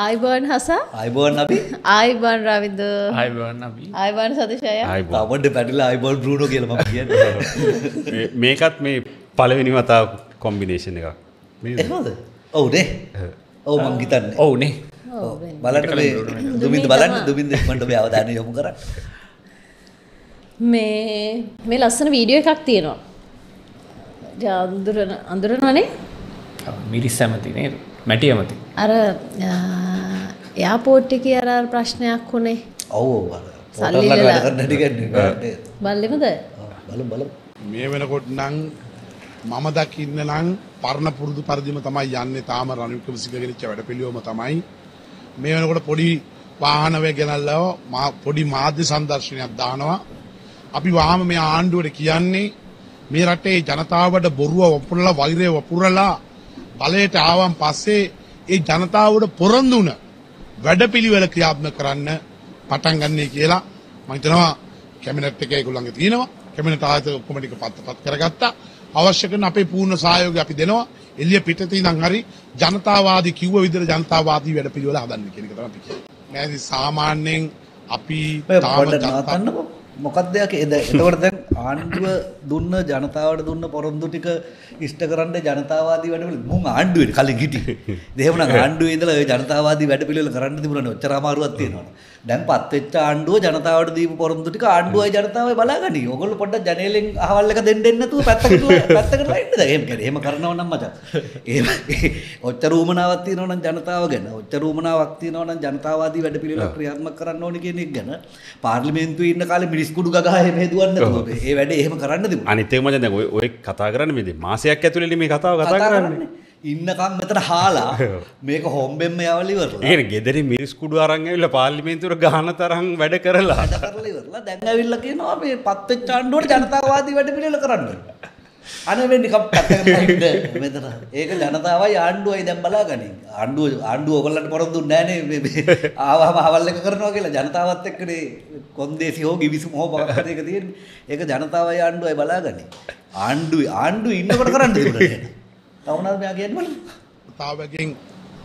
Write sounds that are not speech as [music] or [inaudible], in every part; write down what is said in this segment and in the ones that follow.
ආයිබර්න් හසා අයිබෝන් අපි ආයිබන් රවිද අයිබන් අපි අයිබන් සතිශය අවට පැටල අයිබෝල් බ්‍රුණු කියලම කිය මේකත් මේ පලවෙනි වතා කොම්බිනේෂන් එක ඔවුනේ ඔව මංගිතන්න ඔවුනේ බලට දුමින්ද බලන්න දුමින්ද මට මේ අවධානය යොමු කර මේ මේ ලස්සන වීඩියෝ එකක් තියෙනවා ජාදුරන අඳුරනවනේ මිරිස් සැමති නේද මැටි ඇමති. අර එයාපෝට් එක අර ප්‍රශ්නයක් වුණේ ඔව බල්ලමද මේ වෙනකොට නං මම දකින්න නං පරණ පුරුදු පරිදිම තමයි යන්න තාම රනික විසිගගෙනච්ච වැඩ පිළියෝම තමයි මේ වෙනකොට පොඩි වාහනවය ගෙනල්ලව පොඩි මාධ්‍ය සංදර්ශනයක් දානවා අපි වාම මේ ආණ්ඩුවට කියන්නේ මේ රටේ ජනතාවට බොරුව වපුරලා වෛරය වපුරලා බලයට ආවන් පස්සේ ඒ ජනතාවට පොරොන්දු වුණ වැඩපිළිවෙල ක්‍රියාත්මක කරන්න පටන් ගන්නයි කියලා මම හිතනවා කැබිනට් එකේ ඒගොල්ලන්ගේ තියෙනවා කැබිනට් ආයතන ඔක්කොම ටික පත්පත් කරගත්තා අවශ්‍ය කරන අපේ පූර්ණ සහයෝගය අපි දෙනවා එළිය පිටතින් ඉඳන් හරි ජනතාවාදී කිව්ව විදිහට ජනතාවාදී වැඩපිළිවෙල හදන්න කියන එක තමයි අපි කියන්නේ නෑ ඉතින් සාමාන්‍යයෙන් අපි තාම ජනතාවන්නකෝ මොකක්ද ඒක එතකොට දැන් ආණ්ඩුව දුන්න ජනතාවට දුන්න පොරොන්දු ටික ඉෂ්ට කරන්න ජනතාවාදී වැඩ මුන් ආණ්ඩුවෙන් කලින් හිටිය දෙහෙමන [laughs] ආණ්ඩුවේ ඉඳලා ඒ ජනතාවාදී වැඩ පිළිවෙල කරන්න තිබුණනේ ඔච්චර අමාරුවක් තියෙනවා. දැන් පත් වෙච්ච ආණ්ඩුව ජනතාවට දීපු පොරොන්දු ටික ආණ්ඩුවයි ජනතාවයි බලාගනි. ඕගොල්ලෝ පොඩ්ඩක් ජනේලෙන් අහවල් එක දෙන්න දෙන්න නැතුව පැත්තකට [laughs] පැත්තකට වෙන්න දැන් එහෙම කියන්නේ. එහෙම කරනව නම් මචං. එහෙම [laughs] ඔච්චර උමනාවක් තියෙනවා නම් ජනතාව ගැන ඔච්චර උමනාවක් තියෙනවා නම් ජනතාවාදී වැඩ පිළිවෙල ක්‍රියාත්මක කරන්න ඕනේ කියන එක ගැන පාර්ලිමේන්තුවේ ඉන්න කාලේ මිනිස් කුඩු ගගහා එහෙම හදුවන්න ඕනේ. ඒ වැඩේ එහෙම කරන්න තිබුණා. අනිත් එක මචං දැන් ඔය කතා කරන්නේ මේ මාසය සතියක් ඇතුලට මේ කතාව කතා කරන්න ඉන්නකම් මෙතට හාලා මේක හොම්බෙම යවලිවර ඒ ගෙදර මිරිස්කුඩු අරංගවිල්ල පාලිමේන්තුර ගාන තරම් වැඩ කරලා දැඟවිල්ල කියනවා මේ පත්ත චාණ්ඩුවට ජනතාවාදී වැඩ පිළිල කරන්න අනවෙන්නිකම් පැත්ත වෙතර ඒක ජනතාවයි ආණ්ඩුවයි දැම්බලා ගනින් ආණ්ඩුව ආණ්ඩුව ඔගල්ලට පොරොන්දු නෑනේ ආවාම හවල්ලක කරනවා කියලා ජනතාවත් එක්කනේ කොන්දේසි හෝ ගිවිසුම් හෝ පක්කරයක තියෙන ඒක ජනතාවයි ආණ්ඩුවයි බලා ගනි ආණ්ඩුව ආණ්ඩු ඉන්නකොට කරන්න තවනත් මෙයා කියන්නවල තාවකින්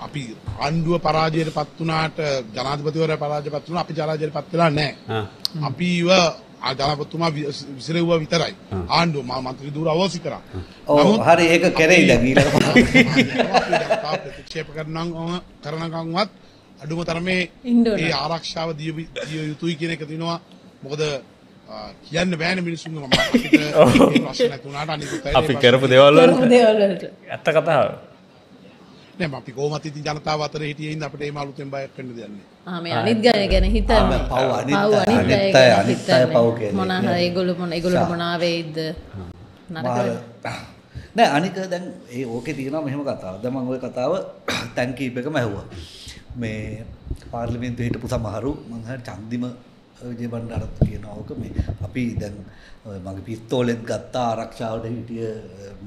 අපි ආණ්ඩුව පරාජයට පත් වුණාට ජනාධිපතිවරයා පරාජයට පත් වුණා අපි ජනාධිපතියට පත් වෙලා නැහැ අපිව ජනපතුමා විසිරව්වා විතරයි ආණ්ඩුව මා මන්ත්‍රී දූර අවෝසි කරා. ඔව් හරි ඒක කරෙයිද ඊළඟට [laughs] ප්‍රතික්ෂේප කරනන් කරනකන්වත් අඩුම තරමේ ඒ ආරක්ෂාව දිය යුතුයි කියන එක දිනවා. මොකද කියන්න බෑන මිනිසුන් [laughs] අපි කරපු දෙවල්ල ඇත්ත කතාව. අපි කෝමති ජනතාවතර හිටියයින් අපට ඒ මාලුතෙන් බයක් කන්න දෙන්නේ. මේ අනිත් ගය ගැන හිතන්න පව් අනිත් අය අනිත් අය පව් කියන්නේ මොනවා හරි ඒගොල්ලෝ මොන ඒගොල්ලෝ මොනවා වෙයිද නෑ අනික දැන් ඒ ඕකේ තියෙනවා මෙහෙම කතාවක්. දැන් මම ওই කතාව [coughs] තැන් කීප එකම ඇහුවා. මේ පාර්ලිමේන්තුවේ හිටපු සමහරු මම හරි චන්දිම විජය බණ්ඩාරත් කියනවා ඕක මේ අපි දැන් මගේ පිස්තෝලෙත් ගත්තා ආරක්ෂාවට හිටිය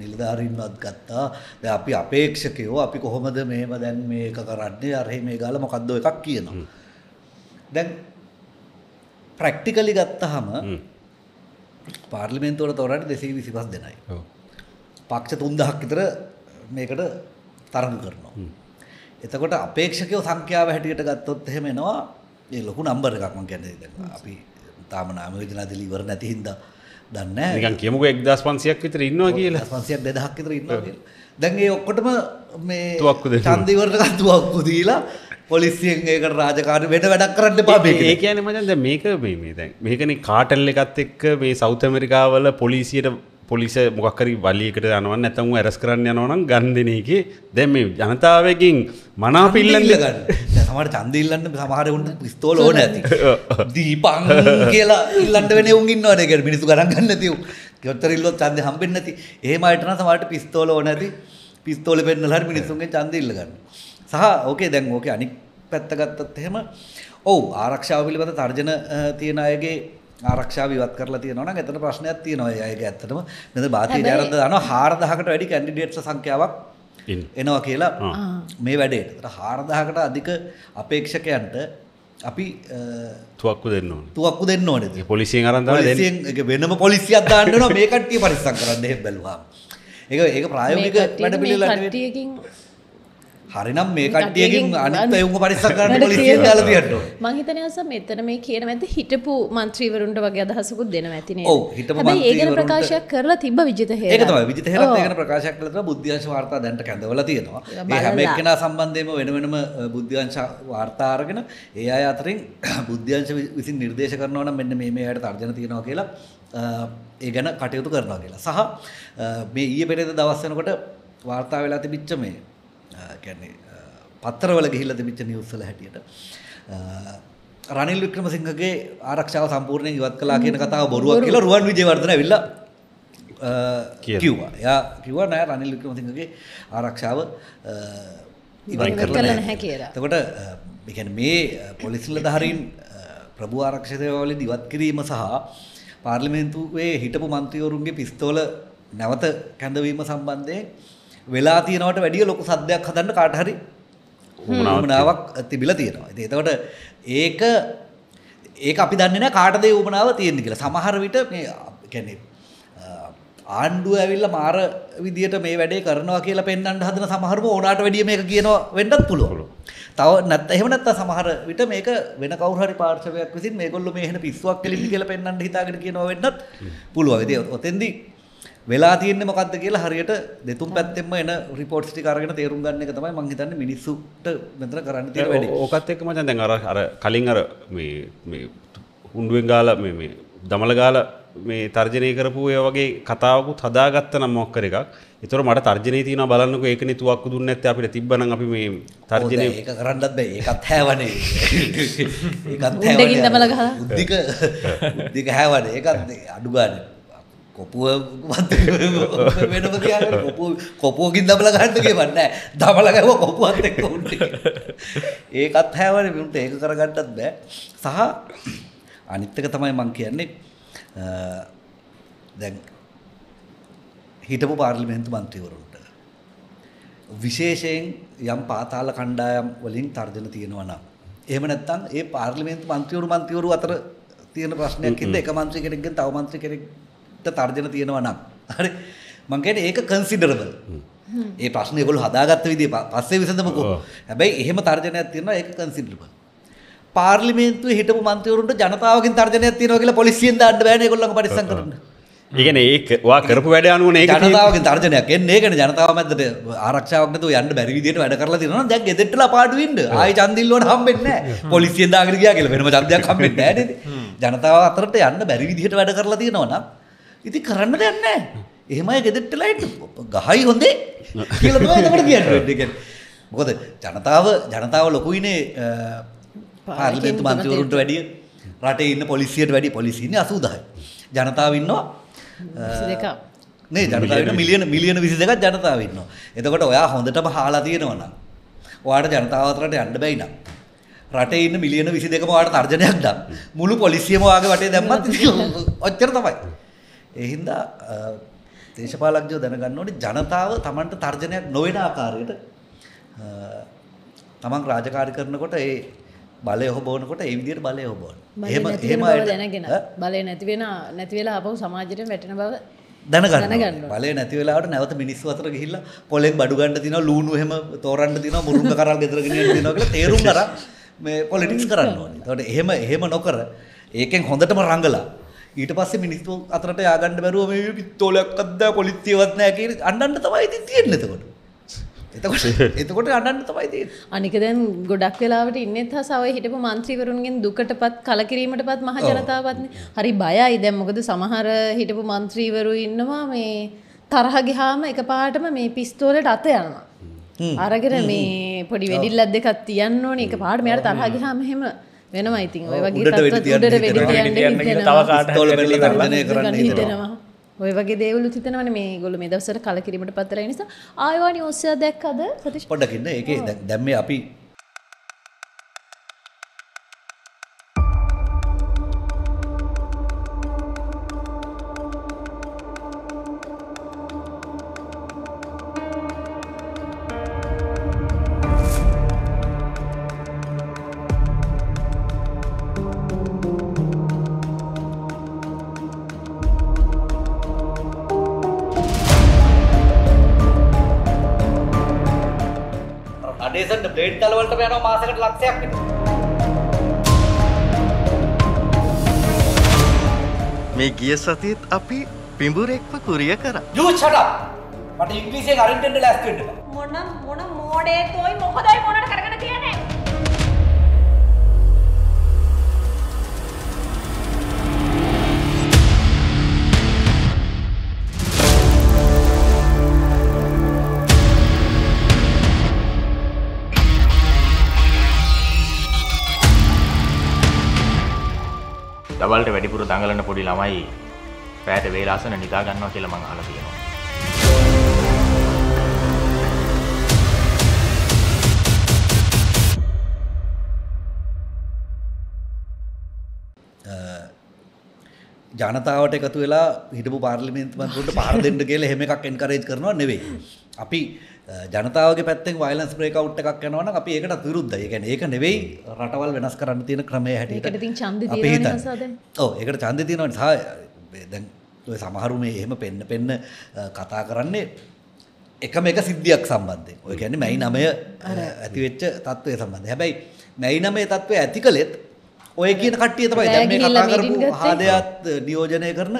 නිලධාරීන්වත් ගත්තා දැන් අපි අපේක්ෂකයෝ අපි කොහොමද මෙහෙම දැන් මේක කරන්නේ අර මේ ගාලා මොකද්ද එකක් කියනවා දැන් ප්‍රැක්ටිකලි ගත්තාම පාර්ලිමේන්තුවට තොරට 225 දෙනයි පක්ෂ 3000ක් විතර මේකට තරඟ කරනවා එතකොට අපේක්ෂකයෝ සංඛ්‍යාව හැටියට ගත්තොත් එහෙම එනවා ඒ ලොකු නම්බර එකක්ම ගැන අපි තාම නාමයෝජනා දිලි ඉවර නැති හින්දා දන්න නිකන් කියමුක එක්දස් පන්සියක් විතර ඉන්නවා කියලා පන්සියක් දෙදහක් විතර ඉන්නවා කියලා දැන් ඒ ඔක්කොටම මේ තුවක්කුද චන්දිවරට තුවක්කු දීලා පොලිසියෙන් ඒකට රාජකාරය වෙන වැඩක් කරන්න එපා මේක. ඒ කියන්නේ මචං දැන් මේක මේ මේ දැන් මේකනේ කාටල් එකත් එක්ක මේ සවුත් ඇමරිකාවල පොලිසියට පොලිස මොකක්කරි වලියකට යනව නැතම ඇරස් කරන්න යනවනම් ගන්දනයකි දැම ජනතාවකින් මනාපිල්ලල්ල ගන්න සමට චන්දඉල්ලන්න සමහරවන්න පිස්තෝල ඕන ඇති [laughs] දීපං කියලා ඉල්ලට වෙන උගන්නවානක මිනිසු කරන්න ගන්න තිව යොත්තරල්ලොත් චන්ද හම්බෙන් නැති ඒමටන සමට පිස්තෝල ඕනැති පිස්තෝල පෙන්න්න හර මිනිසුන්ගේ චන්දඉල්ල ගන්න සහ ඕකේ දැන් ඕක අනි පැත්තගත්තත් එහෙම ඔවු ආරක්ෂාව පිළිබඳ තර්ජන තියෙන අයගේ ආරක්ෂාව ඉවත් කරලා තියෙනවා නම් එතන ප්‍රශ්නයක් තියෙනවා ඒ අයගේ ඇත්තටම මෙතන භාතිය ජයරත්න දානවා 4000කට වැඩි කැන්ඩිඩේට්ස් සංඛ්‍යාවක් එනවා කියලා මේ වැඩේ. එතකොට 4000කට අධික අපේක්ෂකයන්ට අපි තුවක්කු දෙන්න තුවක්කු දෙන්න ඕනේ පොලිසියෙන් අරන්ත වෙනම පොලිසියක් දාන්නන මේ කට්ටිය පරිස්සම් කරන්න බැලවා ඒ ඒ ප්‍රායෝගික වැඩ පිළිලටියකින් හරිනම් මේ කට්ටියකින් අනිත් එවුම පරිස්සම් කරන්න පොලිසියෙන් දාලා තියන්න ඕනේ. මං හිතන්නේ අස මෙතන මේ කියන මැද්ද හිටපු මන්ත්‍රීවරුන්ට වගේ අදහසකුත් දෙනවා ඇති නේද? ඔව් හිටපු මන්ත්‍රීවරුන්ට. ඒ ගැන ප්‍රකාශයක් කරලා තිබ්බ විජිත හේරත්. ඒක තමයි විජිත හේරත් ඒ ගැන ප්‍රකාශයක් කළා තිබ්බා බුද්ධ්‍යංශ වාර්තා දැන්ට කැඳවලා තියෙනවා. මේ හැම එක්කෙනා සම්බන්ධයෙන්ම වෙන වෙනම බුද්ධ්‍යංශ වාර්තා අරගෙන ඒ අය අතරින් [coughs] බුද්ධ්‍යංශ විසින් නිර්දේශ කරනවා නම් මෙන්න මේ මේ අයට තර්ජන තියෙනවා කියලා ඒ ගැන කටයුතු කරනවා කියලා. සහ මේ ඊයේ පෙරේද දවස් වෙනකොට වාර්තා වෙලා තිබිච්ච මේ ගැන්නේ පත්තරවල ගිහිල්ල දෙමිච්ච නිවස්සල හැටියට රනිල් වික්‍රමසිංහගේ ආරක්ෂාව සම්පූර්ණය ඉවත් කලා කියන කතාව බොරුව කියලා රුවන් විජයවර්ධන විල්ල කිව්වා ය කිවවා නෑ රනිල් වික්‍රමසිංහගේ ආරක්ෂාව තකොට එකන මේ පොලිසිල්ල දහරින් ප්‍රභු ආරක්ෂතයවල දිවත් කිරීම සහ පාර්ලිමේන්තුවේ හිටපු මන්තවරුන්ගේ පිස්තෝල නැවත කැඳවීම සම්බන්ධය වෙලා තියෙනවට වැඩිය ලොකු සද්දයක් හදන්න කාටහරි උමනාවක් තිබිල තියෙනවා ඇති එතකට ඒක ඒක අපි දන්නන කාටද උපනාව තියෙන කියලා සමහර විට කැනෙ ආණ්ඩුව ඇවිල්ල මාර විදිට මේ වැඩේ කරනවා කියලා පෙන්න්නට හදන සමහරම ඕනාට වැඩිය මේ කියනවා වෙඩත් පුළුවලු තව නැත් එහෙමනත් සමහර විට මේක වෙන කවරහරි පාර්ශවයක් විසින් මේ කොල්ල මේහන පිස්වක් කලිි කියල පෙන්න්නට හිතාගෙන කියනවා වෙන්නත් පුළුවවිදේ ඔතෙන්දී වෙලා තියෙන්නේ මොකක්ද කියලා හරියට දෙතුන් පැත්තෙම එන රිපෝට්ස් ටික අරගෙන තේරුම් ගන්න එක තමයි මං හිතන්නේ මිනිස්සුන්ට මෙතන කරන්න තියෙන වැඩේ. ඕකත් එක්ක මචං දැන් අර අර කලින් අර මේ මේ හුඬුවෙන් ගාලා මේ මේ දමල ගාලා මේ තර්ජනය කරපු ඒ වගේ කතාවකුත් හදාගත්ත නම් මොක්කර එකක්. ඒතර මට තර්ජනයේ තියෙනවා බලන්නකො ඒකනේ තුවක්කු දුන්නේ නැත්තේ අපිට තිබ්බනම් අපි මේ තර්ජනය ඒක කරන්නත් බෑ. ඒකත් හැවනේ. [laughs] ඒකත් හැවනේ. උද්දික [laughs] උද්දික හැවනේ. ඒකත් අඩු ගානේ. කොපුුව වෙන කොපුෝකින් දබල ගන්නගේ වන්න දමලගව කොපුුවත් එක්ක උන්ට ඒකත් හැවල මිට ඒක කරගන්නටත් බෑ සහ අනිත්තක තමයි මං කියන්නේ දැන් හිටපු පාර්ලිමෙන්න්තු මන්ත්‍රීවරුන්ට විශේෂයෙන් යම් පාතාල කණ්ඩායම් වලින් තර්ජන තියෙනවනම් එහම නැත්තන් ඒ පාර්ලිමෙන්න්තු මන්ත්‍රවරු මන්තිවරු අතර තියෙන ප්‍රශ්නයක් හිද එක මන්ත්‍රී කෙනෙක්ගෙන් තව මන්ත්‍රී කෙනෙක් තර්ජන තියෙනවා නම් හරි මං කියන්නේ ඒක කන්සිඩරබල් ඒ ප්‍රශ්නේ ඒගොල්ලෝ හදාගත්ත විදිහ පස්සේ විසඳමුකෝ හැබැයි එහෙම තර්ජනයක් තියෙනවා ඒක කන්සිඩරබල් පාර්ලිමේන්තුවේ හිටපු මන්ත්‍රීවරුන්ට ජනතාවගෙන් තර්ජනයක් තියෙනවා කියලා පොලිසියෙන් දාන්න බෑනේ ඒගොල්ලන්ව පරිස්සම් කරන්න ඒකන ඒවා කරපු වැඩ අනුවන ඒ ජනතාවක තර්ජනයක් එන්නේ ඒකන ජනතාව මැදට ආරක්ෂාවක්තු යන්න බැරි විදියට වැඩ කරලා තියෙනවා දැන් ගෙදෙට්ටලා පාඩුවෙන්න ආයි චන්දිල් වලට හම්බෙන්නේ නැහැ පොලිසියෙන් දාගෙන ගියා කියලා වෙනම චන්දයක් [laughs] හම්බෙන්නේ නැහැ නේද ජනතාව අතරට යන්න බැරි විදියට වැඩ කරලා තියෙනවා නම් ඉති කරන්න දෙන්න එහෙමයි ගෙදෙට්ටලයිට ගහයි හොඳේ කියලකට කියන්න [laughs] මොකද ජනතාව ජනතාව ලොකුයිනේ පාර්ලිමේන්තු මන්ත්‍රවරුන්ට වැඩිය රටේ ඉන්න පොලිසියට වැඩි පොලිසින්නේ අසූදායි ජනතාව ඉන්නවා නේ ජනතාවට මිලියන මිලියන විසි දෙකක් ජනතාවන්නවා. එතකොට ඔයා හොඳටම හාලා තියෙනවනම්. ඔයාට ජනතාවතරට යන්න බැයි නම්. රටේ ඉන්න මිලියන විසි දෙකම ඔයාට තර්ජනයක් දම්. මුළු පොලිසියම ඔයාගේ වටේ දැම්මත් [laughs] ඔච්චර තමයි. ඒ හින්දා දේශපාලඥයෝ දැනගන්න ඕනේ ජනතාව Tamanට තර්ජනයක් නොවන ආකාරයට තමන් රාජකාරී කරනකොට ඒ බලය හොබවනකොට ඒ විදිහට බලය හොබවන. එහෙම එහෙම දැනගෙන බලය නැති වෙන නැති වෙලා ආපහු සමාජයට වැටෙන බව දැනගන්න බලය නැති වෙලාවට නැවත මිනිස්සු අතර ගිහිල්ලා පොලෙන් බඩු ගන්න දිනවා ලූණු එහෙම තෝරන්න දිනවා මුරුංග කරල් ගෙදර ගෙනියන්න දිනවා කියලා තේරුම් කරා මේ පොලිටික්ස් කරන්න ඕනේ. ඒතකොට එහෙම එහෙම නොකර ඒකෙන් හොඳටම රඟලා ඊට පස්සේ මිනිස්සු අතරට ය아가න්න බැරුව මේ පිත්තෝලයක් අද්දා පොලිසියවත් නැහැ කියන අඬන්න තමයි ඉතින් තියෙන්නේ එතකොට. එතකොට [laughs] එතකොට අඩන්න තමයි දේ අනික දැන් ගොඩක් වෙලාවට ඉන්නෙත් සවයි හිටපු මන්ත්‍රීවරුන්ගෙන් දුකට පත් කලකිරීමට පත් මහ ජනතාවත්න හරි බයයි දැම් මොකද සමහර හිටපු මන්ත්‍රීවරු ඉන්නවා මේ තරහ ගිහාම එක පාටම මේ පිස්තෝලට අත යනවා අරගෙන මේ පොඩි වැඩිල්ලත් දෙකක් තියන්න ඕනේ එක පාට මෙයාට තරහ ගිහාම හෙම වෙනම ඉතින් ඔය වගේ ට වෙඩ ඔය වගේ දේවලු තිතනවන මේ ගොල මේ දවසර කලකිරීමට පතර නිසා ආයවානි ඔස්සය දැක්කද සතිෂ් පොඩකින්න ඒ දැම්ම අපි ගිය සතිත් අපි පිඹුරෙක්ම කුරිය කර යුෂට මට ඉංග්‍රීසිය අරින්ටෙන්ට ලැස්ටට මොන මොන මෝඩේ තොයි මොහොදයි මොනට කර දවල්ට වැඩිපුර දඟලන පොඩි ළමයි පෑට වේලාසන නිදා ගන්නවා කියලා මං අහලා තියෙනවා. ජනතාවට එකතු වෙලා හිටපු පාර්ලිමේන්තු මන්ත්‍රීන්ට පාර දෙන්න කියලා එහෙම එකක් එන්කරේජ් කරනවා නෙවෙයි. අපි ජනතාවගේ පැත්තෙන් වයිලන්ස් බ්‍රේකවට් එකක් යනවන අපි ඒකට විරුද්ධ ගැන ඒක නෙවෙයි රටවල් වෙනස් කරන්න තියෙන ක්‍රමය හැටියට අපි ඕ ඒකට චන්ද තියෙනවනි සහ සමහරු මේ එහෙම පෙන්න පෙන්න කතා කරන්නේ එකම එක සිද්ධියක් සම්බන්ධය ඔය ගැන මැයි නමය ඇතිවෙච්ච තත්ත්වය සම්බන්ධ හැබැයි මැයි නමේ තත්ත්වය ඇති කළෙත් ඔය කියන කට්ටිය තමයි දැන් මේ කතා කරපු ආදයත් නියෝජනය කරන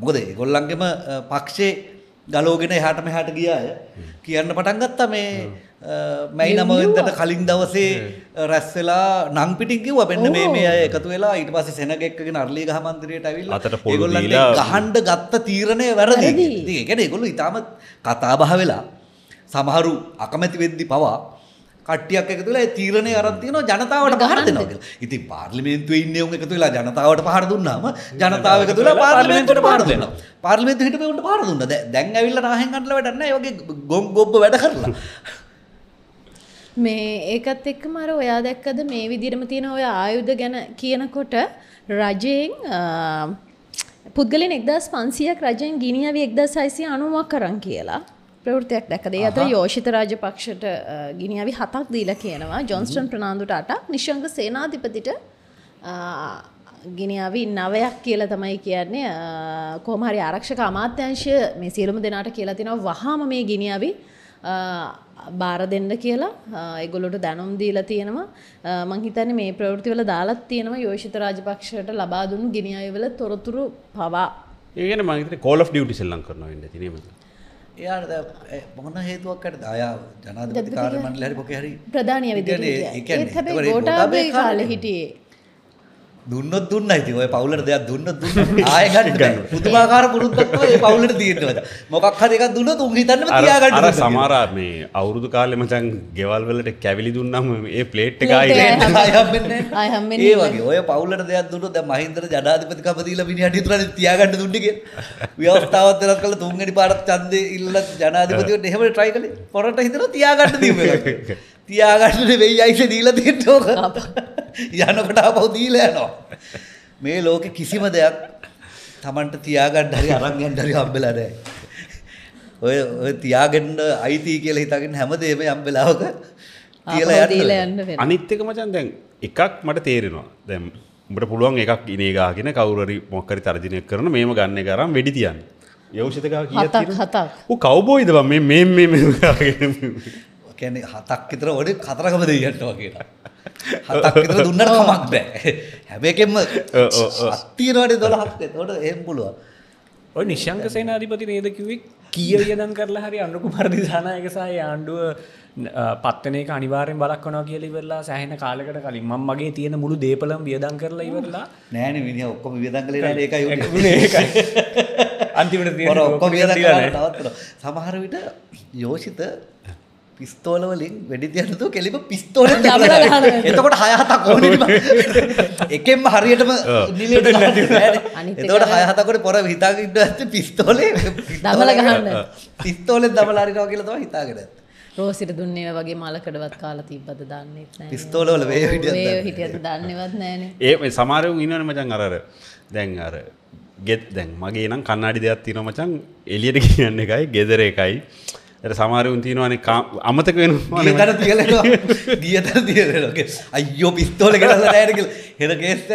මොකද ඒගොල්ලන්ගෙම පක්ෂේ ගලෝගෙන එහාට මෙහාට ගියාය කියන්න පටන් ගත්තා මේ මැයි නමතට කලින් දවසේ රැස් වෙලා නං පිටින් කිව්ව පෙන්න මේ මේ අය එකතු වෙලා ඊට පස්සේ සෙනගෙක්කගෙන අරලී ගහ මන්දිරයට ඇවිල්ලා අතට පොල් දීලා ගහන්න ගත්ත තීරණය වැරදි. ඉතින් ඒ කියන්නේ ඒගොල්ලෝ ඊටමත් කතාබහ වෙලා සමහරු අකමැති වෙද්දි පවා කට්ටියක් එකතු වෙලා ඒ තීරණය අරන් තියනවා ජනතාවට පහර දෙනවා කියලා. ඉතින් පාර්ලිමේන්තුවේ ඉන්නේ උන් එකතු වෙලා ජනතාවට පහර දුන්නාම ජනතාව එකතු වෙලා පාර්ලිමේන්තුවට පහර දෙනවා. පාර්ලිමේන්තුව හිටපේ උන්ට පහර දුන්නා. දැන් ඇවිල්ලා රාහෙන් ගන්නලා වැඩක් නැහැ. ඒ වගේ ගොම් ගොබ්බ වැඩ කරලා. මේ ඒකත් එක්කම අර ඔයා දැක්කද මේ විදිහටම තියෙන ඔය ආයුධ ගැන කියනකොට රජයෙන් පුද්ගලෙන් 1500ක් රජයෙන් ගිනියවි 1690ක් කරන් කියලා ප්‍රවෘතියක් දැකදේ අත යෝෂිත රාජපක්ෂට ගිනිියාවි හතක් දීල කියනවා ජොන්ස්ටන් ප්‍රනාාන්දුට අටක් නිශංග සේනාධිපතිට ගිනිියාවි නවයක් කියල තමයි කියන්නේ කෝමහරි ආරක්ෂක අමාත්‍යංශය මේ සියලුම දෙනාට කියලා තිනව වහාම මේ ගිනිියාවි බාර දෙන්න කියලා එගොලොට දැනුම් දීලා තියෙනවා මංහිතන මේ ප්‍රවෘතිවල දාලත් තියෙනවා යෝෂිත රාජපක්ෂයට ලබාදුන්නු ගිනිියාවල තොරතුරු පවා ඒගෙන මගේ කෝල් ඩියටි සෙල්ලන් කරනවා ඉන්න තිනීමද එයාට මොන හේතුවක් ඇටද ආයා ජනාධිපති කාර්ය මණ්ඩලය හරි මොකේ හරි ප්‍රධානිය විදිහට ඒ කියන්නේ ගෝඨාභය කාලේ හිටියේ දුන්නොත් දුන්න ඇති ඔය පවුලට දෙයක් දුන්නොත් දුන්න ආය ගන්න බෑ පුදුමාකාර පුරුද්දක් තමයි මේ පවුලට තියෙන්නේ මොකක් හරි එකක් දුන්නොත් උන් හිතන්නම තියා ගන්න අර සමහර මේ අවුරුදු කාලේ මචං ගෙවල් වලට කැවිලි දුන්නම මේ ප්ලේට් එක ආයෙ ඒ වගේ ඔය පවුලට දෙයක් දුන්නොත් දැන් මහින්දර ජනාධිපතිකම දීලා මිනිහට විතරනේ තියා ගන්න දුන්නේ කියලා ව්‍යවස්ථාවක් වෙනස් කරලා තුන්වෙනි පාරක් ඡන්දේ ඉල්ලලා ජනාධිපතිවට එහෙම try කළේ පොරට හිතලා තියා ගන්න දීපේ [laughs] තියා ගන්න වෙයි අයිසේ දීලා තියෙන්න ඕක යනකොට අපව දීලා යනවා. මේ ලෝකෙ කිසිම දෙයක් Tamanට තියාගන්න හරි අරන් යන්න හරි හම්බෙලා නැහැ. ඔය ඔය තියාගන්න අයිති කියලා හිතාගෙන හැමදේම යම් වෙලාවක තියලා යන්න වෙනවා. අනිත් එක මචං දැන් එකක් මට තේරෙනවා. දැන් උඹට පුළුවන් එකක් ඉනේ ගහගෙන කවුරු හරි මොකක් හරි තර්ජනයක් කරන මේම ගන්න එක අරන් වෙඩි තියන්න. යෞෂධ ගහ කීයක් තියෙනවද? හතක්. ඌ කවුබෝයිද බං මේ මේ මේ ගහගෙන. කියන්නේ හතක් විතර ඔඩේ කතරගම දෙයියන්ට වගේ. හතක් විතර දුන්නට කමක් නෑ හැබැයිකෙම අත්තියනවාට දොළහක් එතකොට එහෙම පුළුවන් ඔය නිශංක සේනාධිපති නේද කිව්වේ කිය වියදම් කරලා හරි අනුකු පරදිධානායක සහ ආණ්ඩුව පත්තනය අනිවාරෙන් බලක් වන කියල ඉවරලා සෑහන කාලකට කලින් මං මගේ තියෙන මුළු දේපලම් වියදන් කරලා ඉවරලා නෑන විනි ඔක්කොම වියදන් කල ඒක අන්තිමට ඔක්කො සමහර විට යෝෂිත පිස්තෝලවලින් වැඩි තියනතු කෙලිම [laughs] පිස්තෝල එතකොට හයහතක් ඕන එකෙන්ම හරියටම [laughs] එතකොට හයහතකොට පොර හිතාගට ඇත පිස්තෝලේ දමල ගහන්න පිස්තෝලෙ දමලාරිනවා කියලතව හිතාගෙන රෝසිට දුන්නේ වගේ මලකඩවත් කාල තිබ්බද දන්නේ පිස්තෝලවල වේ හිටිය දන්නවත් නෑන ඒ සමාරයු ඉන්නන මචන් අරර දැන් අර ගෙත් දැන් මගේ නම් කන්නාඩි දෙයක් තින මචන් එලියට [laughs] කියන්න එකයි ගෙදර එකයි ට සමාරුන් තියෙනවාන අමතක වෙන තර තියල ගියතර තියලක අයෝ පිස්තෝල කර ෑරක හෙර කේස්ත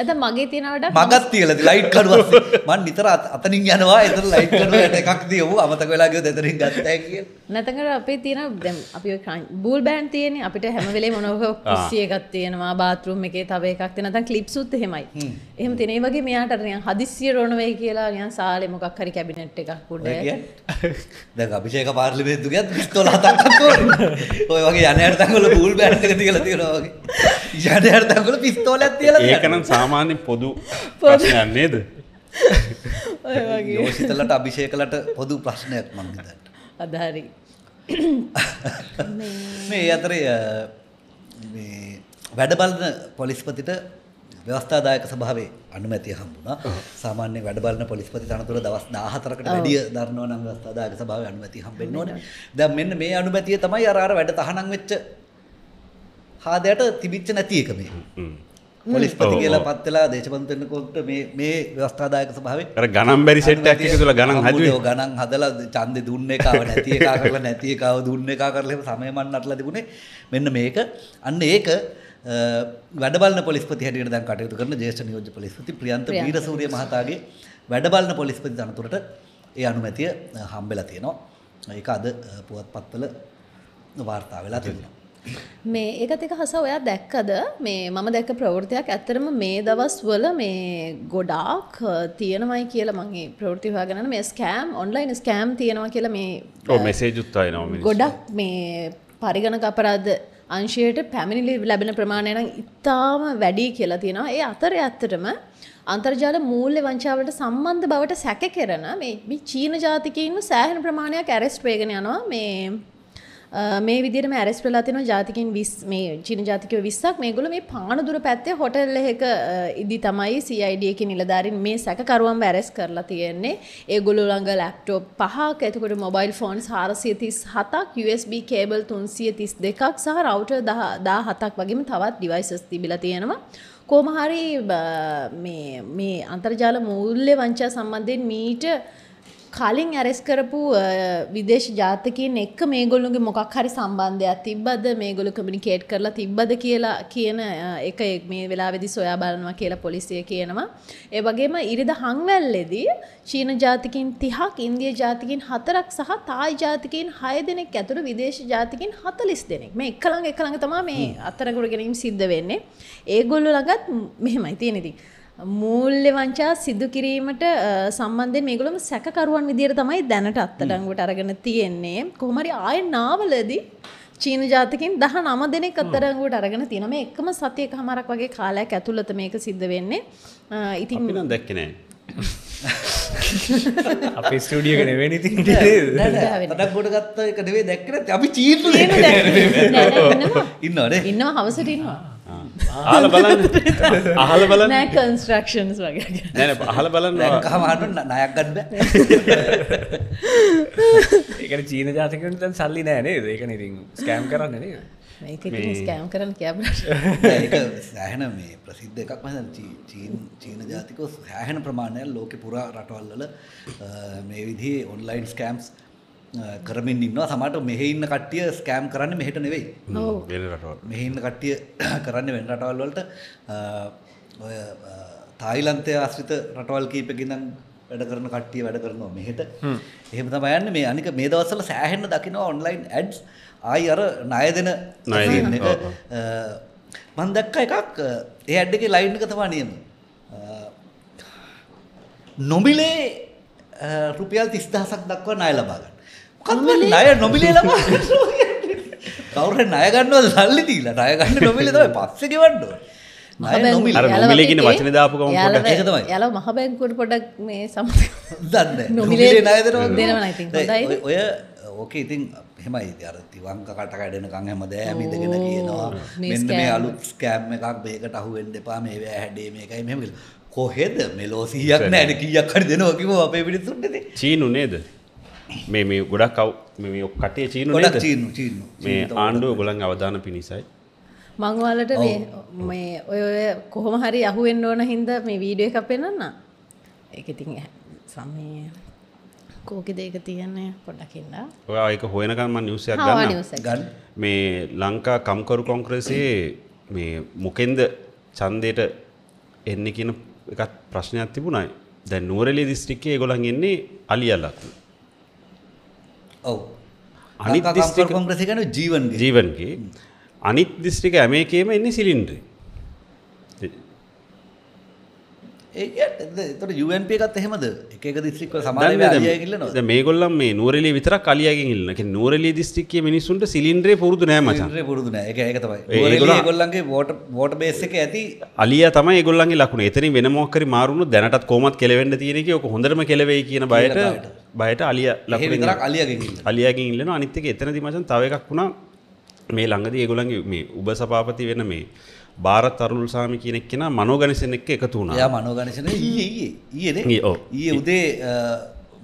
ඇත මගේ තියෙනවට මගත් තියල ලයිට් කරුව මන් නිතර අතනින් යනවා එත ලයිට් කර එකක් තියව අමතක වෙලාග දෙතරින් ගත්ත කිය නැතකට අපේ තියෙන දැම් අපි බූල් බෑන් තියෙන අපිට හැමවෙලේ මොනොක [laughs] සියකත් තියෙනවා බාතරුම් එකේ තව එකක් තියෙනතන් කලිප්සුත් හෙමයි එහම තිනේ වගේ මෙයාට නිය හදිස්සිය රෝණවයි කියලා නිය සාලේ මොකක් හරි කැබිනට් එකක් උඩ දැන් අභිෂේක පාර්ලිමේන්තු ගියත් පිස්තෝල හතක් ඔය වගේ යනයට තංගල බූල් බෑට් එක තියලා තියනවා වගේ යනයට තංගල පිස්තෝලයක් තියලා ඒකනම් සාමාන්‍ය පොදු ප්‍රශ්නයක් නේද ඔය වගේ යෝෂිතලට අභිෂේකලට පොදු ප්‍රශ්නයක් මම හිතන්නේ අදාරි මේ අතරේ මේ වැඩ බලන පොලිස්පතිට ව්‍යවස්ථාදායක සභාවේ අනුමැතිය හම්බුණා. සාමාන්‍ය වැඩ බලන පොලිස්පති තනතුර දවස් 14කට වැඩිය දරනවා නම් ව්‍යවස්ථාදායක සභාවේ අනුමැතිය හම්බෙන්න ඕනේ. දැන් මෙන්න මේ අනුමැතිය තමයි අර අර වැඩ තහනම් වෙච්ච හාදයට තිබිච්ච නැති එක මේ. පොලිස්පති කියලා පත් වෙලා දේශපති වෙනකොට මේ මේ ව්‍යවස්ථාදායක සභාවේ අර ගණන් බැරි සෙට් එකක් එක තුල ගණන් හදුවේ. ඔය ගණන් හදලා ඡන්දේ දුන්න එකව නැති එකව කරලා නැති එකව දුන්න එකව කරලා එහෙම සමය මන්නටලා තිබුණේ. මෙන්න මේක අන්න ඒක වැඩබලන පොලිස්පති හැටියට දැන් කටයුතු කරන ජේෂ්ඨ නියෝජ්‍ය පොලිස්පති ප්‍රියන්ත වීරසූරිය මහතාගේ වැඩබලන පොලිස්පති තනතුරට ඒ අනුමැතිය හම්බෙලා තියෙනවා ඒක අද පුවත්පත්වල වාර්තා වෙලා තිබුණා මේ ඒකත් එක හස ඔයා දැක්කද මේ මම දැක්ක ප්‍රවෘතියක් ඇත්තරම මේ දවස් වල මේ ගොඩාක් තියෙනවයි කියලා මගේ ප්‍රවෘති හොයාගෙන මේ ස්කෑම් ඔන්ලයින් ස්කෑම් තියෙනවා කියලා මේ ඔව් මෙසේජ් උත් ආයෙනවා ගොඩක් මේ පරිගණක අපරාධ අංශයට පැමිණිලි ලැබෙන ප්‍රමාණය නම් ඉතාම වැඩි කියලා තියෙනවා. ඒ අතර ඇත්තටම අන්තර්ජාල මූල්‍ය වංචාවට සම්බන්ධ බවට සැක කරන මේ චීන ජාතිකයින්ම සෑහෙන ප්‍රමාණයක් ඇරෙස්ට් වේගෙන යනවා මේ මේ විදිරම ඇරස් ප්‍රලාතින ජාතිකින් විස් මේ චින ජාතිකව විස්සක් මේ ගොල මේ පානදුර පැත්තේ හොටල්ලෙක ඉදි තමයි සයිඩියක නිලධාරින් මේ සැකරුවම් ඇරස් කරලා තියෙන්නේ ඒ ගොලු ළඟ ලැප්ටෝප් පහක් ඇතකොට මොබයිල් ෆෝන්ස් හාරසිය තිස් හතක් USB කේබල් තුන්සිය තිස් දෙකක් සහ රවට දා හතක් වගේම තවත් ඩිවයිසස් තිබිලා තියෙනවා කෝමහරි මේ අන්තර්ජාල මූල්‍ය වංචා සම්බන්ධයෙන් මීට කලින් ඇරෙස් කරපු විදේශ ජාතකයෙන් එක්ක මේගොල්ලුගේ මොකක් හරි සම්බන්ධයක් තිබ්බද මේගොලු කමිනිකේට් කරලා තිබ්බද කියලා කියන එක මේ වෙලා වෙදි සොයා බලනවා කියලා පොලිසිය කියනවා. ඒ වගේම ඉරිද හංවැල්ලෙදී චීන ජාතිකින් තිහක් ඉන්දිය ජාතිකින් හතරක් සහ තායි ජාතිකින් හය දෙනෙක් ඇතුළු විදේශ ජාතිකින් හතලිස් දෙනෙක් මේ එකළඟ එකළඟ තමා මේ අතරගුණ ගැනීම සිද්ධ වෙන්නේ. ඒගොල්ලු ළඟත් මෙහෙමයි තියෙනෙදී. මූල්්‍ය වංචා සිදු කිරීමට සම්බන්ධය මේගොලම සැකරුවන් විදිර තමයි දැනට අත්තඩංගුවට අරගෙන තියෙන්නේ කොහමරි ආය නාවලදී චීන ජාතිකින් දහ නම දෙනෙක් අත්තරංගුවට අරගෙන තින මේ එකම සතියක හමරක් වගේ කාලයක් ඇතුළත මේක සිද්ධ වෙන්නේ ඉතින් නම් දැක්කන [laughs] අපි ස්ටඩියක නෙවෙන ඉති ඩක් ගොඩ ගත්ත එක නෙවේ දැක්කන අපි චීන ඉන්නවනේ ඉන්න හවසටන්නවා හල බලන්න අහල බල කන්ස්ට්‍රක්ෂන් වගේ නැන අහල බලන්න හමට නයක්ගන්න ඒක චීන ජාතිකට සල්ලි නෑනේ ඒක නඉතින් ස්කෑම් කරන්න නේද ස්කෑම් කරන කැබ සෑහන මේ ප්‍රසිද්ධ එකක් මස චීන් චීන ජාතිකෝ සෑහන ප්‍රමාණය ලෝක පුරා රටවල්ලල මේ විදි ඔන්ලයින් ස්කෑම්ස් කරමින් ඉන්නවා සමට මෙහෙ ඉන්න කට්ටිය ස්කෑම් කරන්න මෙහෙට නෙවෙයි මෙහි ඉන්න කට්ටිය [coughs] කරන්න වෙන රටවල්වලට ඔය තායිලන්තය ආශ්‍රිත රටවල් කීපකිනම් වැඩ කරන කට්ටිය වැඩ කරනවා මෙහෙට එහෙම තම යන්න මේ අනික මේ දවස්සල සෑහෙන්න දකිනවා ඔන්ලයින් ඇඩ්ස් ආයි අර ණය දෙන එක මන් දැක්ක එකක් ඒ ඇඩ් එකේ ලයින් එක තමා නියම නොමිලේ රුපියල් තිස්දහසක් දක්වා ණය ලබා ගන්න මොකක්ද ණය නොමිලේ ලබා කවුරු ණය ගන්නවද සල්ලි දීලා ණය ගන්න නොමිලේ තමයි පස්සේ ගෙවන්න නොමිලේගෙන වචන දාපු ගම පොඩ්ඩක් ඒක තමයි. යාළුවා මහ බැංකුවට පොඩ්ඩක් මේ සම දන්නේ. නොමිලේ ණය දෙනවා දෙනවා ඉතින් හොඳයි. ඔය ඕකේ ඉතින් හෙමයි අර තිවංක කට කඩනකං හැම දෑම ඉඳගෙන කියනවා මෙන්න මේ අලුත් ස්කෑම් එකක් මේකට අහුවෙන්න එපා මේ වැය හැඩේ මේකයි මෙහෙම කියලා. කොහෙද මෙලෝ 100ක් නැහැ නේ කීයක් හරි දෙනවා කිව්ව අපේ පිළිතුරට. චීනු නේද? මේ මේ ගොඩක් කව් මේ කටේ චීන ගොඩක් චීන චීන මේ ආණ්ඩුව ගොලන් අවධාන පිණිසයි මංවාලට මේ ඔය කොහොම හරි අහුවෙන් ඕන හින්ද මේ වීඩිය එක පෙනන්න ඒක ඉතින් සමය කෝකෙද ඒක තියන්නේ පොඩ්ඩකින්ලා ඔයා ඒක හොයනකම්ම නිවසයක් ගන්න මේ ලංකා කම්කරු කොංක්‍රසේ මේ මොකෙන්ද චන්දයට එන්න කියන එකත් ප්‍රශ්නයක් තිබුණයි දැන් නුවරලේ දිස්ත්‍රික්කේ ගොලන් එන්නේ අලියල්ලක්ම ඔව් අනිත් දිස්ත්‍රික් කොංග්‍රස් එක කියන්නේ ජීවන්ගේ ජීවන්ගේ අනිත් දිස්ත්‍රික් ඇමේකේම එන්නේ සිලින්ඩරේ ඒතට යුවන්ප එකත් එහෙමද එක දිස්ත්‍රික් සමාන මේ ගොල්ලම් මේ නුවරලේ විතර කලියගෙන් ඉල්න්න නුවරලේ දිස්ත්‍රික්කේ මිනිසුන්ට සිලින්ඩ්‍රේ පුරදු නෑ මච පුරදු ගොල්ලන්ගේ ෝට ෝට බේස් එක ඇති අලිය තම ගොල්ලන් ලක්ුණ එතන වෙන මොක්කරි මාරුණු දැනටත් කෝමත් කෙලවෙන්න තියෙනෙක ඔක හොඳම කෙලවෙයි කියන බයට බයට අලිය ලහ විතරක් අලියග අලියගින් ඉල්ලන අනිත්තක එතන දිමචන් තව එකක් වුණා මේ ළඟදී ඒගොලන්ගේ මේ උබ සභාපති වෙන මේ බාර තරුල් සාමි කියනෙක් කෙන මනෝගනිසන එක්ක එකතු වුණා යා මනෝගනිසන ඊයේ උදේ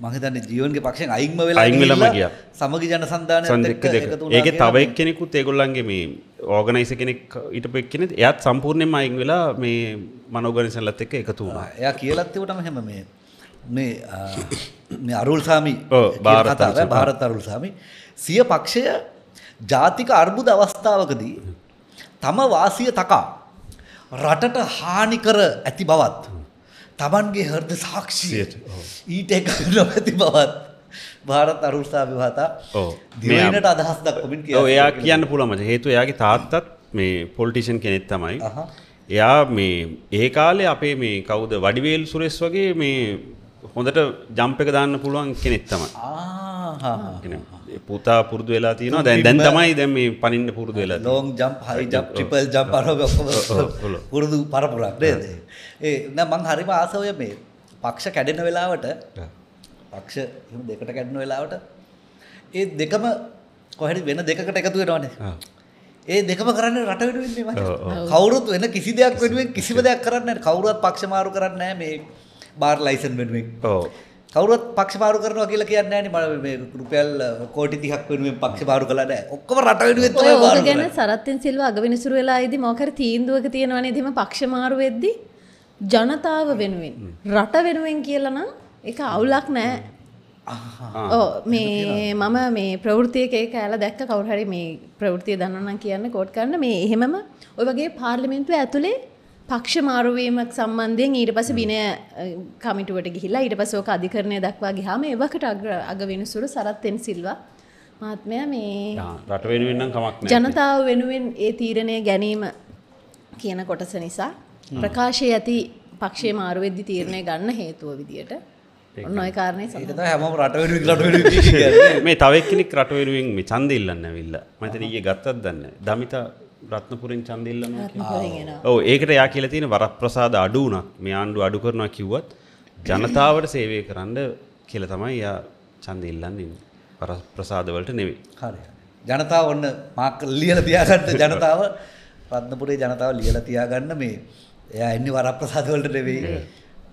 මහිතන්න ජීවන්ගේ පක්ෂෙන් අයින්ම වෙලා අයිංලම ගිය සමග ජන සන්ධාන ඒක තවයික් කෙනෙකුත් ඒගොල්ලන්ගේ මේ ඕගනයිස කෙනෙක් ඉට පෙක්කෙනෙ එයත් සම්පූර්ණයම අයින් වෙලා මේ මනෝගනිසනලත් එක්ක එකතු වුණා එයා කියලත්තවටම හැම මේ මේ අරුල්සාමි කතාව භාරත අරුල්සාමි සිය පක්ෂය ජාතික අර්බුද අවස්ථාවකදී තම වාසිය තකා රටට හානි කර ඇති බවත් තමන්ගේ හර්ද සාක්ෂියට ඊට එක නොඇති බවත් භාරත් අරුල්සා විවාතා දිනට අදහස් දක්වමින් කිය එයා කියන්න පුළමට හේතු එයාගේ තාත්තත් මේ පොල්ටිෂන් කෙනෙත් තමයි එයා මේ ඒ කාලේ අපේ මේ කවුද වඩිවේල් සුරෙස් වගේ මේ හොඳට ජම්ප එක දාන්න පුළුවන් කෙනෙක් තමයි. පුතා පුරුදු වෙලා තියෙනවා. දැන් දැන් තමයි දැන් මේ පනින්න පුරුදු වෙලා. Long jump, high jump, triple jump අර ඔක්කොම පුරුදු පරපුරක් නේද? ඒ නෑ මං හරිම ආසව මේ පක්ෂ කැඩෙන වෙලාවට පක්ෂ එහෙම දෙකට කැඩෙන වෙලාවට ඒ දෙකම කොහරි වෙන දෙකකට එකතු වෙනවනේ. ඒ දෙකම කරන්න රට වෙනුවෙන් මේ මම. කවුරුත් වෙන කිසි දෙයක් වෙනුවෙන් කිසිම දෙයක් කරන්නේ නැහැ. කවුරුවත් පක්ෂ මාරු කරන්නේ නැහැ මේ බාර් ලයිසන් වෙනුවෙන් ඕ කවරුත් පක්ෂ පාරු කරනවා කියලා කියන්නේ නෑනේ මම රුපියල් කෝටි 30ක් වෙනුවෙන් පක්ෂ පාරු කළා නෑ ඔක්කොම රට වෙනුවෙන් තමයි පාරු කරන්නේ ගැන සරත්ෙන් සිල්වා අගවිනිසුරු වෙලා ඉදි මොකක් හරි තීන්දුවක තියෙනවනේ එහෙම පක්ෂ මාරු වෙද්දි ජනතාව වෙනුවෙන් රට වෙනුවෙන් කියලා නම් ඒක අවුලක් නෑ ඕ මේ මම මේ ප්‍රවෘතියක ඒක ඇල දැක්ක කවුරු හරි මේ ප්‍රවෘතිය දන්නවා නම් කියන්න කෝට් කරන්න මේ එහෙමම ඔය වගේ පාර්ලිමේන්තුව ඇතුලේ පක්ෂ මාරුවීමක් සම්බන්ධයෙන් ඊට පස විනය කමිටුවට ගිහිලා ඊට පසෝක අධිකරණය දක්වා ගිහාම ඒවකට අග්‍ර අග වෙනසුරු සරත්තෙන් සිල්වා මහත්මය මේ රට වෙනුවෙන්නම් කමක් ජනතාව වෙනුවෙන් ඒ තීරණය ගැනීම කියන කොටස නිසා ප්‍රකාශය ඇති පක්ෂේ මාරුවෙද්දි තීරණය ගන්න හේතුව විදියට නොයකාරණය සට හැම රට [laughs] මේ තවක්කෙනෙක් රටවරුවෙන් මේ චන්දඉල්ලන්න විල්ල මතනගේ ගත්තත් දන්න දමිතා රත්නපුරෙන් චන්දිල්ලන ඕ ඒකට යා කියල තියෙන වර ප්‍රසාද අඩුවනත් මේ ආණ්ඩු අඩු කරනවා කිව්වත් ජනතාවට සේවය කරන්න කියල තමයි යා චන්දිල්ලන්න පර ප්‍රසාදවලට නෙවේ ජනතාව ඔන්න මක් ලියල තියාගන්න ජනතාව රත්නපුරේ ජනතාව ලියල තියාගන්න මේ එයා එන්න වර ප්‍රසාදවලට නෙවෙයි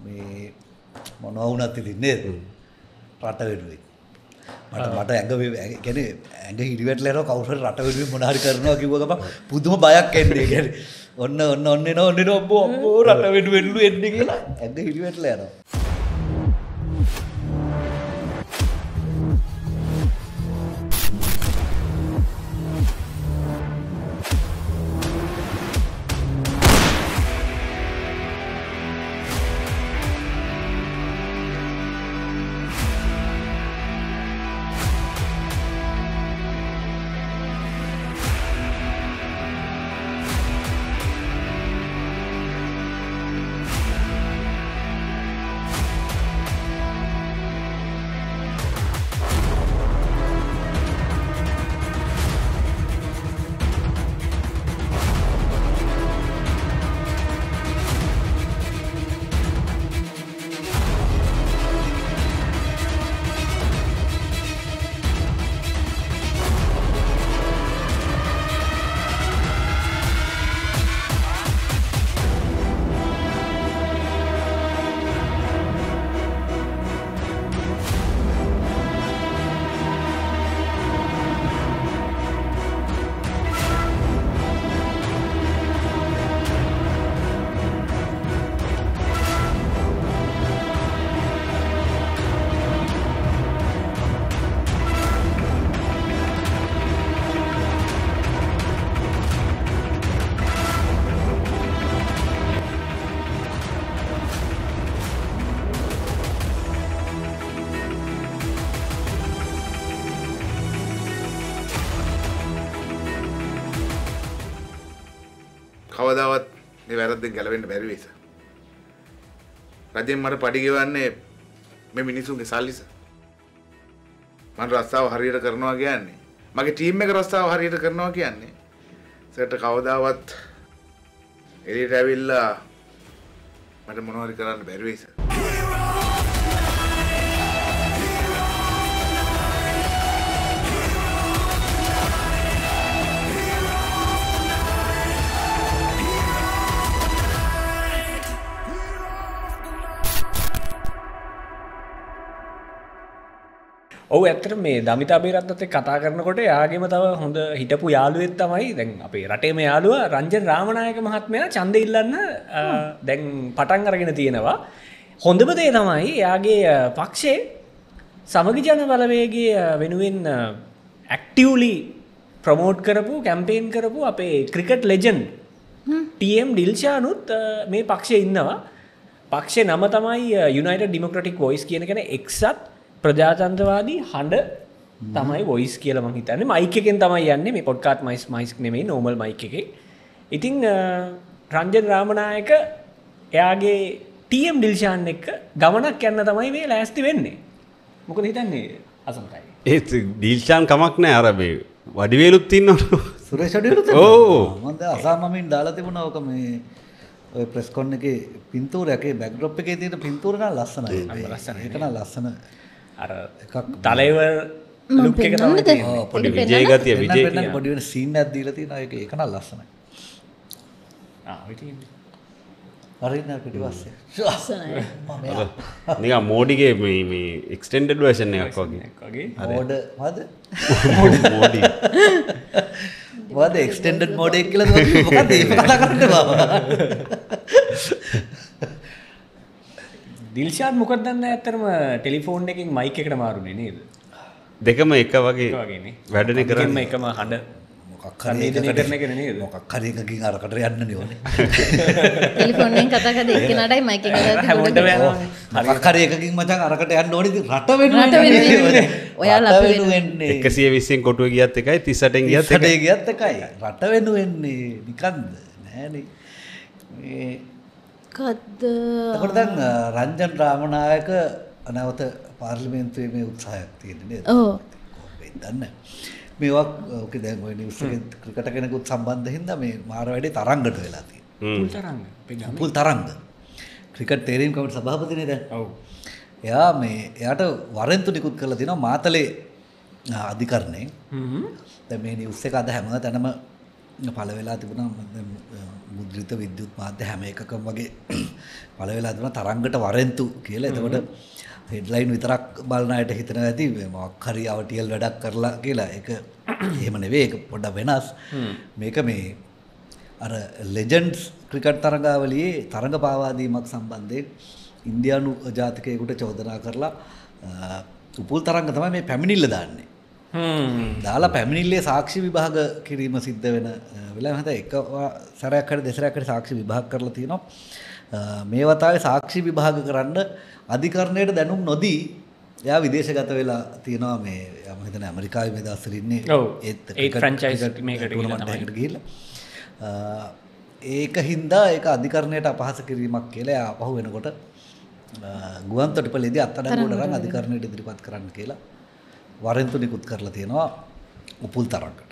මේ මොනවුනත් තිතින්නේ රට වෙනුවෙක් මට මට ඇඟ ගැන ඇඟ හිරිවැටලන කවුර රටවරුව මොනාර කරනවා කිවකම පුදුම බයක් එන්නේ ගැන ඔන්න ඔන්න ඔන්න නොන්න ඔබ ඔබෝ රට වෙඩ වෙල්ලු එන්න කියලා ඇඟ හිරිවැටල යනවා. වැරද්දෙන් ගැලවෙන්න බැරි වෙයිස. රජෙන් මට පඩි ගෙවන්නේ මේ මිනිසුන්ගේ සල්ලි සර්. මම රස්සාව හරියට කරනවා කියන්නේ මගේ ටීම් එක රස්සාව හරියට කරනවා කියන්නේ සර්ට කවදාවත් එළියට ඇවිල්ලා මට මොනවරි කරන්න බැරි වෙයිස. ඔව ඇත්තට මේ දමිතා බේරත්නත් කතා කරනකොට යාගේම තව හොඳ හිටපු යාළුවෙත් තමයි දැන් අපේ රටේම යාළුව රංජන් රාමණයක මහත්මයා චන්ද ඉල්ලන්න දැන් පටන් අරගෙන තියෙනවා හොඳම දේ තමයි යාගේ පක්ෂේ සමගි ජන බලවේගේ වෙනුවෙන් ඇක්ටවලි ප්‍රමෝට් කරපු කැම්පේන් කරපු අපේ ක්‍රිකට් ලෙජන් ටම් ඩිල්ෂානුත් මේ පක්ෂය ඉන්නවා පක්ෂේ නම තමයි යුනයිට ඩිමොක්‍රටික් වොයිස් කියන කෙන එක්සත් ප්‍රජාතන්ත්‍රවාදී හඬ තමයි බොයිස් කියලම හිතන්න මයිකෙන් තමයි යන්න මේ පොඩ්කාත් මයිස් මයිස් නෙමේ නොමල් මයික එකේ ඉතිං රංජන් රාමණයක එයාගේ ටම් ඩිල්ෂාන් එක්ක ගමනක් යන්න තමයි මේ ලෑස්ති වෙන්නේ මොක හිතන්නේ අසමටයි ඒත් ඩිල්ෂාන් කමක් නෑ අරබේ වඩිවේලුත් තින්න සුරේෂඩ ඕ මද අසාමමින් දාලා තිබුණ ඕක මේ ඔය ප්‍රස්කොන්න එක පින්තූරයක බැක්රොප් එකේ තියෙන පින්තූරන ලස්සන ලස්සන හිතන ලස්සන අර තලයිවර් පොඩි විජයගතිය විජය පොඩි සින්න ඇදීලති නයක එකන ලස්සන නික මෝඩිගේ මේ එක්ස්ටෙන්ඩඩ වේෂණ එකක් වගේ මෝඩ මෝඩ වද එක්ස්ටෙන්ඩඩ් මෝඩෙක් කියල කරන්න බා දිල්ශාත් මොකක් දන්න ඇතරම ටෙලිෆෝන් එකින් මයික එකට මාරුනේ නේද දෙකම එක වගේ වගේ වැඩන කරන්න එකම හඬ මොක්කරකින් අරකට යන්න නිවන කරයකින් මචන් අරකට යන්න ඕනද රට ඔයාලවෙන්නේ එකසිය විසින් කොටුව ගියත් එකයි තිසටෙන් ගියත් හටේ ගියත් එකයි රට වෙනුවෙන්නේ නිකන්ද නෑනේ මොකක්ද එතකොට දැන් රංජන් රාමනායක නැවත පාර්ලිමේන්තුවේ මේ උත්සාහයක් තියෙන නේද? ඔව්. කොහොමද දන්නේ මේවා ඕකේ දැන් ඔය නිවුස් එකේ ක්‍රිකට් කෙනෙකුත් සම්බන්ධ හින්දා මේ මාර වැඩේ තරංගට වෙලා තියෙනවා. පුල් තරංග. පුල් තරංග. ක්‍රිකට් තේරීම් කමිටු සභාපතිනේ දැන්. ඔව්. එයා මේ එයාට වරෙන්තු නිකුත් කරලා තිනවා මාතලේ අධිකරණේ. හ්ම්. දැන් මේ නිවුස් එක අද හැම තැනම පළ වෙලා තිබුණා මුද්‍රිත විද්‍යුත් මාධ්‍ය හැම එකකම වගේ [clears throat] පළවෙලා දුන තරංගට වරෙන්තු කියලා එතකොට හෙඩ්ලයින් විතරක් බලනයට හිතන ඇති මොක්හරි අවටියල් වැඩක් කරලා කියලා එක [clears throat] එහෙම නෙවේ එක පොඩ වෙනස් මේක මේ අර ලෙජන්ඩස් ක්‍රිකට් තරගාවලයේ තරඟ පාවාදීමක් සම්බන්ධයෙන් ඉන්දයානු ජාතිකයකුට චෝදනා කරලා උපුල් තරංග තමයි මේ පැමිණිල්ල දන්නේ දාලා පැමිණිල්ලේ සාක්ෂි විභාග කිරීම සිද්ධ වෙන වෙලා හත එක සරයක්කට දෙසරයක්කට සාක්ෂි විභාග කරලා තියෙනවා මේ වතාවේ සාක්ෂි විභාග කරන්න අධිකරණයට දැනුම් නොදී යා විදේශගත වෙලා තියෙනවා මේ යමහිතන ඇමරිකාවේ මේ දවස්වල ඉන්නේ ඒත් ඒ ෆ්‍රැන්චයිස් මේකට ගිහිල්ලා ඒක හින්දා ඒක අධිකරණයට අපහාස කිරීමක් කියලා යා පහු වෙනකොට ගුවන් තොටුපළේදී අත්අඩංගුවට අරන් අධිකරණයට ඉදිරිපත් කරන්න කියලා වරෙන්තු නිකුත් කරලා තියෙනවා උපුල් තරංගට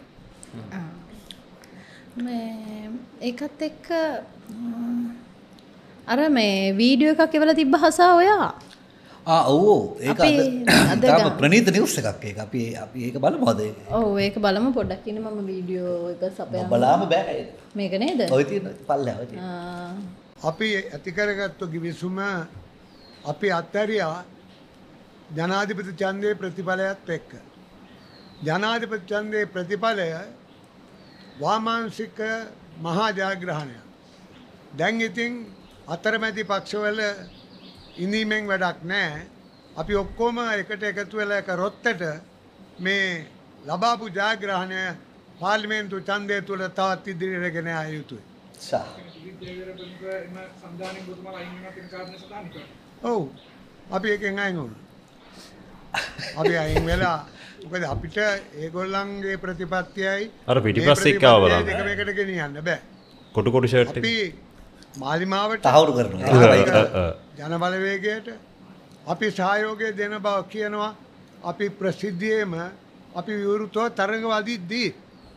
ඒකත් එක්ක අර මේ වීඩියෝ එකක් එවල තිබ්බ හසා ඔයා ඔවෝ ඒ තම ප්‍රනීත නිවස් එකක් ඒ අපි අපි ඒක බල මොද ඕ ඒක බලම පොඩක් ඉන්න මම වීඩියෝ එක සපය බලාම බෑ මේක නේද ඔය පල්ල අපි ඇතිකරගත්තු ගිවිසුම අපි අත්තැරයා ජනාධිපති ඡන්දයේ ප්‍රතිඵලයත් එක්ක ජනාධිපති ඡන්දයේ ප්‍රතිඵලය වාමාංශික මහා ජයග්‍රහණය. දැන් ඉතින් අතරමැදි පක්ෂවල ඉඳීමෙන් වැඩක් නැහැ. අපි ඔක්කොම එකට එකතු වෙලා එක රොත්තට මේ ලබාපු ජයග්‍රහණය පාර්ලිමේන්තු ඡන්දය තුළ තවත් ඉදිරියට ගෙන ආ යුතුයි. ඔව් අපි එකෙන් අයින් වුණා. අපි අයින් වෙලා මොකද අපිට ඒගොල්ලන්ගේ ප්‍රතිපත්තියයි අර පිටිපස්ස එක්කව බලන්න එක මේකට ගෙනියන්න බෑ කොටු කොටු ෂර්ට් අපි මාලිමාවට තහවුරු කරනවා ජනබලවේගයට අපි සහයෝගය දෙන බව කියනවා අපි ප්‍රසිද්ධියේම අපි විවෘතව තරඟවදිද්දී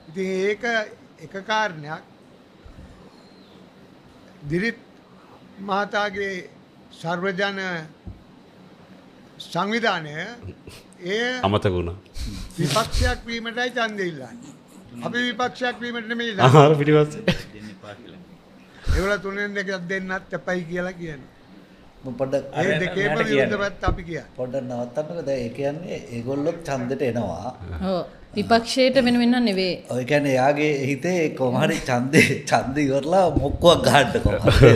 ඉතින් ඒක එක කාරණයක් දිරිත් මහතාගේ සර්වජන සංවිධානය ඒ අමතක වුණා විපක්ෂයක් වීමටයි ඡන්දය ඉල්ලන්නේ. අපි විපක්ෂයක් වීමට නෙමෙයි ඉල්ලන්නේ. ආහාර පිටිපස්ස ඒවල තුනෙන් දෙකක් දෙන්නත් එපයි කියලා කියන්නේ. මම පොඩ්ඩක් ඒ දෙකේම විරුද්ධවත් අපි කියන්නේ. පොඩ්ඩක් නවත්තන්නකෝ දැන් ඒ කියන්නේ ඒගොල්ලොත් ඡන්දෙට එනවා. ඔව්. විපක්ෂයට වෙනුවෙන්න නෙවේ ඔය කැන යාගේ හිතේ කොමහරි චන්දය චන්ද ඉවරලා මොක්කුවක් ගාට්ට කොම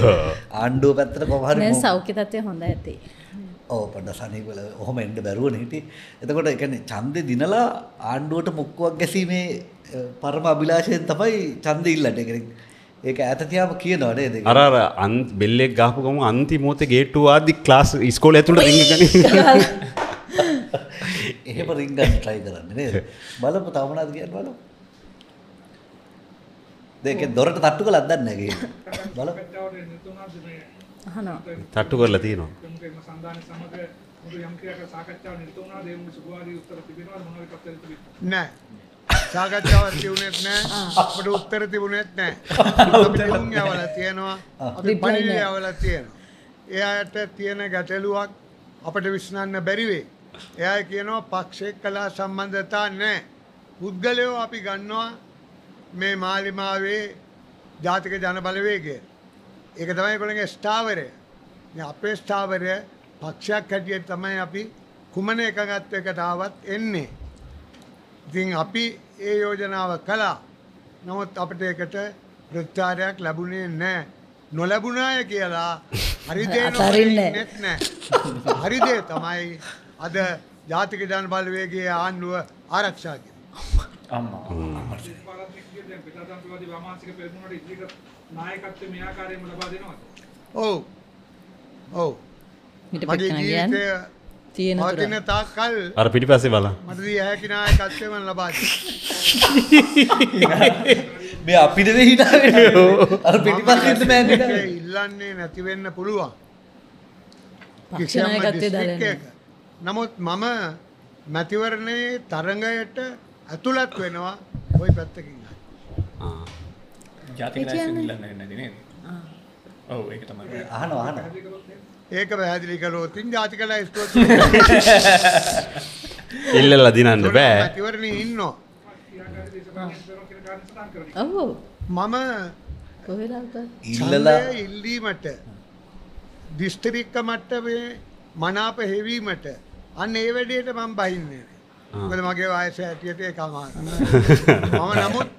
[laughs] ආණ්ඩුව පැත්තර කොමහරි සෞඛ්‍ය තත්වය හොඳ ඇති ඕ පඩ සනීපල ඔහොම එන්ඩ බැරුවන හිටි එතකොට එකන චන්දය දිනලා ආණ්ඩුවට මුක්කුවක් ගැසීමේ පරම අභිලාශයෙන් තමයි චන්ද ඉල්ලට එකර ඒක ඇතතියාම කියනවනේ දෙ අර අන් බෙල්ලෙක් ගාපුකම අන්ති මෝත ගේට්ටු ආදි ලාස් ස්කෝල ඇතුට රිගන එහෙම රිංගන් ට්‍රයි කරන්නේ බලපු තමනාද කියන්න බලු දෙක දොරට තට්ටු කලත් දන්නගේ බල අහනවා. තට්ටු කරලා තියෙනවා. නෑ. සාකච්ඡාවක් තිබුණෙත් නෑ. අපිට උත්තර තිබුණෙත් නෑ. අපිට මුන් යවලා තියෙනවා. අපි පණිවිඩ යවලා තියෙනවා. එයාට තියෙන ගැටලුවක් අපිට විශ්ලන්න බැරි වෙයි. එයා කියනවා පක්ෂයක් කලා සම්බන්ධතා නැහැ. පුද්ගලයෝ අපි ගන්නවා මේ මාලිමාවේ ජාතික ජනබලවේගය. ඒක තමයි ඒගොල්ලන්ගේ ස්ථාවරය. අපේ ස්ථාවරය පක්ෂයක් හැටියට තමයි අපි කුමන එකගත්වයකට ආවත් එන්නේ. ඉතින් අපි ඒ යෝජනාව කළා. නමුත් අපිට ඒකට ප්‍රතිචාරයක් ලැබුණේ නැහැ. නොලැබුණාය කියලා හරි දේ [laughs] නොතරින්නෙත් නැහැ. හරි දේ තමයි අද ජාතික ජන බලවේගයේ ආණ්ඩුව ආරක්ෂා කරන්නේ. අම්මා. අම්මා. නායකත්වය මේ ආකාරයෙන්ම ලබා දෙනවද? ඔව්. ඔව්. මගේ ජීවිතය තියෙන තුර. තාක්කල් අර පිටිපස්සේ බලන්න. මට දී හැකි නායකත්වය මම ලබා දෙනවා. [laughs] මේ අපිට දෙහි හිටාගෙන අර පිටිපස්සේ මෑන් ඉල්ලන්නේ නැති වෙන්න පුළුවන්. නමුත් මම මැතිවරණයේ තරඟයට ඇතුළත් වෙනවා ওই පැත්තකින්. ආ ජාතික ලන්නේ ඔව් ඒක තමයි අහන අහන ඒක පැහැදිලි කළොත් ඉන් ජාතික ලයිස් කෝස් [laughs] ඉල්ලලා දිනන්න බෑ ඉවරනේ ඉන්නෝ ඔව් මම කොහෙද ඉල්ලලා ඉල්ලීමට දිස්ත්‍රික්ක මට්ටමේ මනාප හෙවීමට අන්න ඒ වැඩේට මම බහින්නේ මොකද මගේ වයස ඇටියට ඒක අමාරුයි [laughs] මම නමුත්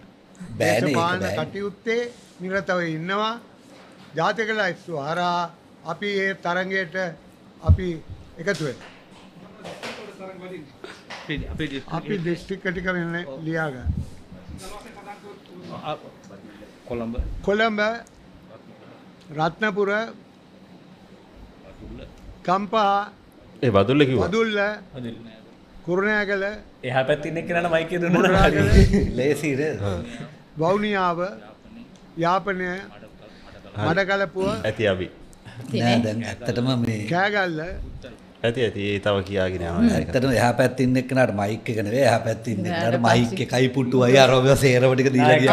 දේශපාලන කටයුත්තේ නිරතව ඉන්නවා ජාතික ලයිස්තු හරහා අපි ඒ තරගයට අපි එකතු අපි දිස්ත්‍රික්ක ටික ලියාගන්න කොළඹ කොළඹ රත්නපුර කම්පා ඒ වදුල්ල කිව්වා වදුල්ල කුරුණෑගල එහා පැත්තේ ඉන්න කෙනාට මයික් එක දුන්නා ලේසිද වවුනියාව යාපනය මඩකලපුුව ඇති අපි දැන් ඇත්තටම මේ කෑගල්ල ඇති ඇති ඒ තව කියාගෙන ඇතට හ පැත්තින්න එක්නට මයික කනවේ හ පැත්තින්නට මයික කයිපුට්ටු අය රෝග සේරමටික දීල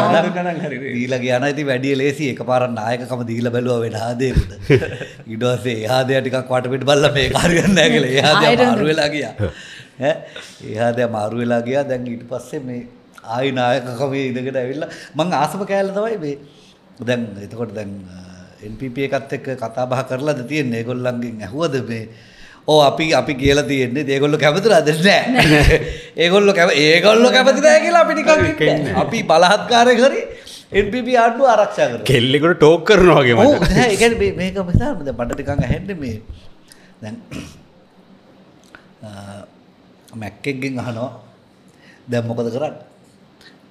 දීල ගයන ඇති වැඩිය ලේසි එක පාරන්න ආයකම දීල බැලුව වෙනහාදේකට [laughs] ඉඩසේ හාදයටිකක් වටපිට බල්ල මේ කාරගන්න ඇගල හාද අරුවෙලා ගිය ඒහාදය මාරුවෙලා ගියා දැන් ඊට පස්සේ මේ ආයි නායකකමේ ඉඳගෙන ඇවිල්ලා මං ආසම කෑල්ල තමයි මේ දැන් එතකොට දැන් NPP එකත් එක්ක කතා බහ කරලාද තියෙන්නේ ඒගොල්ලන්ගෙන් ඇහුවද මේ ඕ අපි අපි කියලා තියෙන්නේ ඒගොල්ලෝ කැමතිලාද නෑ ඒගොල්ලෝ කැම ඒගොල්ලෝ කැමති නෑ කියලා අපි නිකන් අපි බලහත්කාරය කරි NPP ආණ්ඩුව ආරක්ෂා කරනවා කෙල්ලෙකුට ටෝක් කරනවා වගේ මට ඒ කියන්නේ මේක මෙතන මට නිකන් ඇහෙන්නේ මේ දැන් මැක්කෙක්ගෙන් අහනවා දැන් මොකද කරන්නේ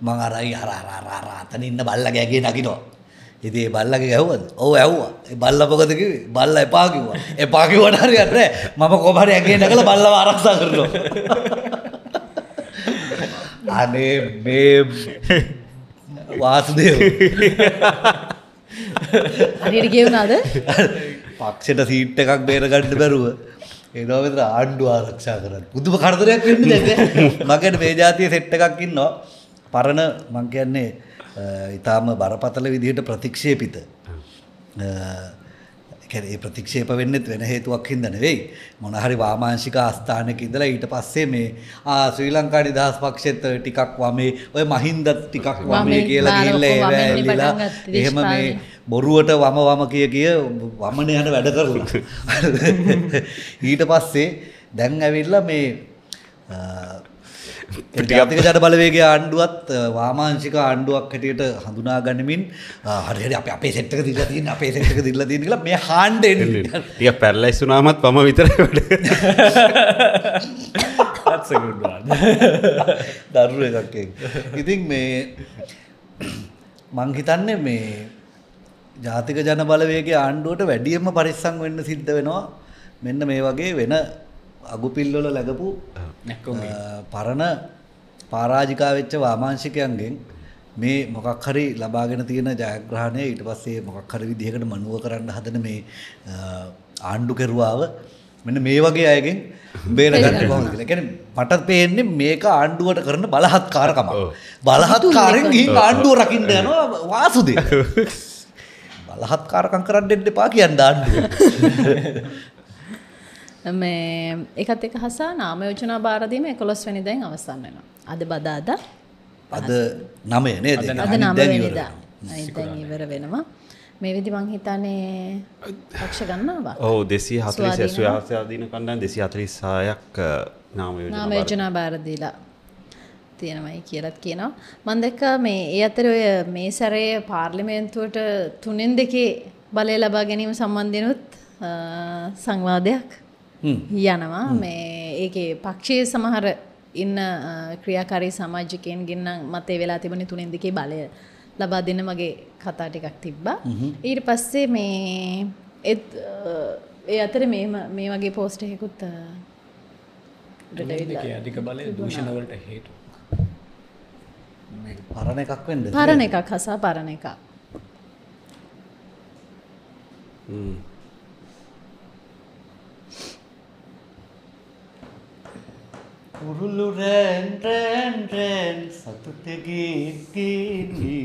මං අරයි හරහරහරහ තන ඉන්න බල්ලගේ ඇගේ නගිනවා. ඉතින් ඒ බල්ලගේ ගැහුවද? ඔව් ඇහුවා. ඒ බල්ලා මොකද කිව්වේ? බල්ලා එපා කිව්වා. එපා කිව්වට හරියන්නේ නැහැ. මම කොහොම හරි ඇගේ නගලා බල්ලව ආරක්ෂා කරනවා. [laughs] අනේ මේ වාසුදේව. හරියට ගෙවුණාද? පක්ෂයට සීට් එකක් බේරගන්න බැරුව ඒනවා විතර ආණ්ඩුව ආරක්ෂා කරන්න. බුදුම කරදරයක් වෙන්නේ දැන්. මගට මේ જાතිය සෙට් එකක් ඉන්නවා. පරණ මංකයන්නේ ඉතාම බරපතල විදිහට ප්‍රතික්ෂේපිත ඒ ප්‍රතික්ෂේප වෙන්නෙත් වෙන හේතුවක් හින්දන වෙයි මොනහරි වාමාංශික අස්ථානක ඉඳලා ඊට පස්සේ මේ ශ්‍රී ලංකා නිදහස් පක්ෂෙත් ටිකක් වමේ ඔය මහින්දත් ටිකක් වමේ කියලා ගිහිල්ලා ඒවැලිලා එහෙම මේ බොරුවට වම වම කිය කිය වමන යන වැඩ කරලා [laughs] ඊට පස්සේ දැන් ඇවිල්ලා මේ ජාතික ජට බලවේගේ ආණ්ඩුවත් වාමාංශික ආණ්ඩුවක් හැටියට හඳුනා ගනිමින් හරියට අප අපේ සෙට්ක දිල්ල තින් අපේ සෙට්ක දිල්ල තිනල මේ හාන්ඩ ටිය පැල්ලයිස් සුනාමත් පම විතර දරුව එකක්ෙන් ඉතින් මේ මංහිතන්නේ මේ ජාතික ජන බලවේගේ ආණ්ඩුවට වැඩියම පරිස්සං වෙන්න සිද්ධ වෙනවා මෙන්න මේ වගේ වෙන අගුපිල්වල ලැගපු පරණ පාරාජිකාවෙච්ච වාමාංශිකයන්ගෙන් මේ මොකක් හරි ලබාගෙන තියෙන ජයග්‍රහණය ඊට පස්සේ මොකක් හරි විදිහකට මනුව කරන්න හදන මේ ආණ්ඩු කෙරුවාව මෙන්න මේ වගේ අයගෙන් බේරගන්න කොහොමද කියලා. කියන්නේ මට පේන්නේ මේක ආණ්ඩුවට කරන බලහත්කාරකම. බලහත්කාරෙන් ගිහින් ආණ්ඩුව රකින්න යනවා වාසුදේ. [laughs] බලහත්කාරකම් කරන්න දෙන්න එපා කියන්න ආණ්ඩුව. [laughs] එකත් එක හසා නාම යෝජනා බාරදීම එකොළොස් වැනි දැන් අවසන් වෙනවා. අද බදාදා අද නමය නේද අද නමවෙනිදා දැන් ඉවර වෙනවා. මේ විදි මං හිතන්නේ පක්ෂ ගන්නවා ඔහු දෙසී හතුලි සැස්වයාසයාදීන කණ්ඩන් දෙසි අතරිස්සායක් නාමයෝජනා බාරදීලා තියෙනවයි කියලත් කියනවා. මන්දක මේ ඒ අතර ඔය මේ සැරේ පාර්ලිමේන්තුවට තුනෙන් දෙකේ බලය ලබා ගැනීම සම්බන්ධයනුත් සංවාදයක් යනවා මේ ඒකේ පක්ෂයේ සමහර ඉන්න ක්‍රියාකාරී සමාජිකයන් ගින්නම් මතේ වෙලා තිබුණේ තුනෙන් දෙකේ බලය ලබා දෙන්න මගේ කතා ටිකක් තිබ්බා. ඊට පස්සේ මේ ඒත් ඒ අතර මේ මේ වගේ පෝස්ට් එකකුත් අධික බලය දූෂණවලට හේතු. පරණ එකක් වෙන්න. පරණ එකක් හසා පරණ එකක්. හ්ම් කුරුළු රෑන් රෑන් රෑන් සතුටගේ ගීනී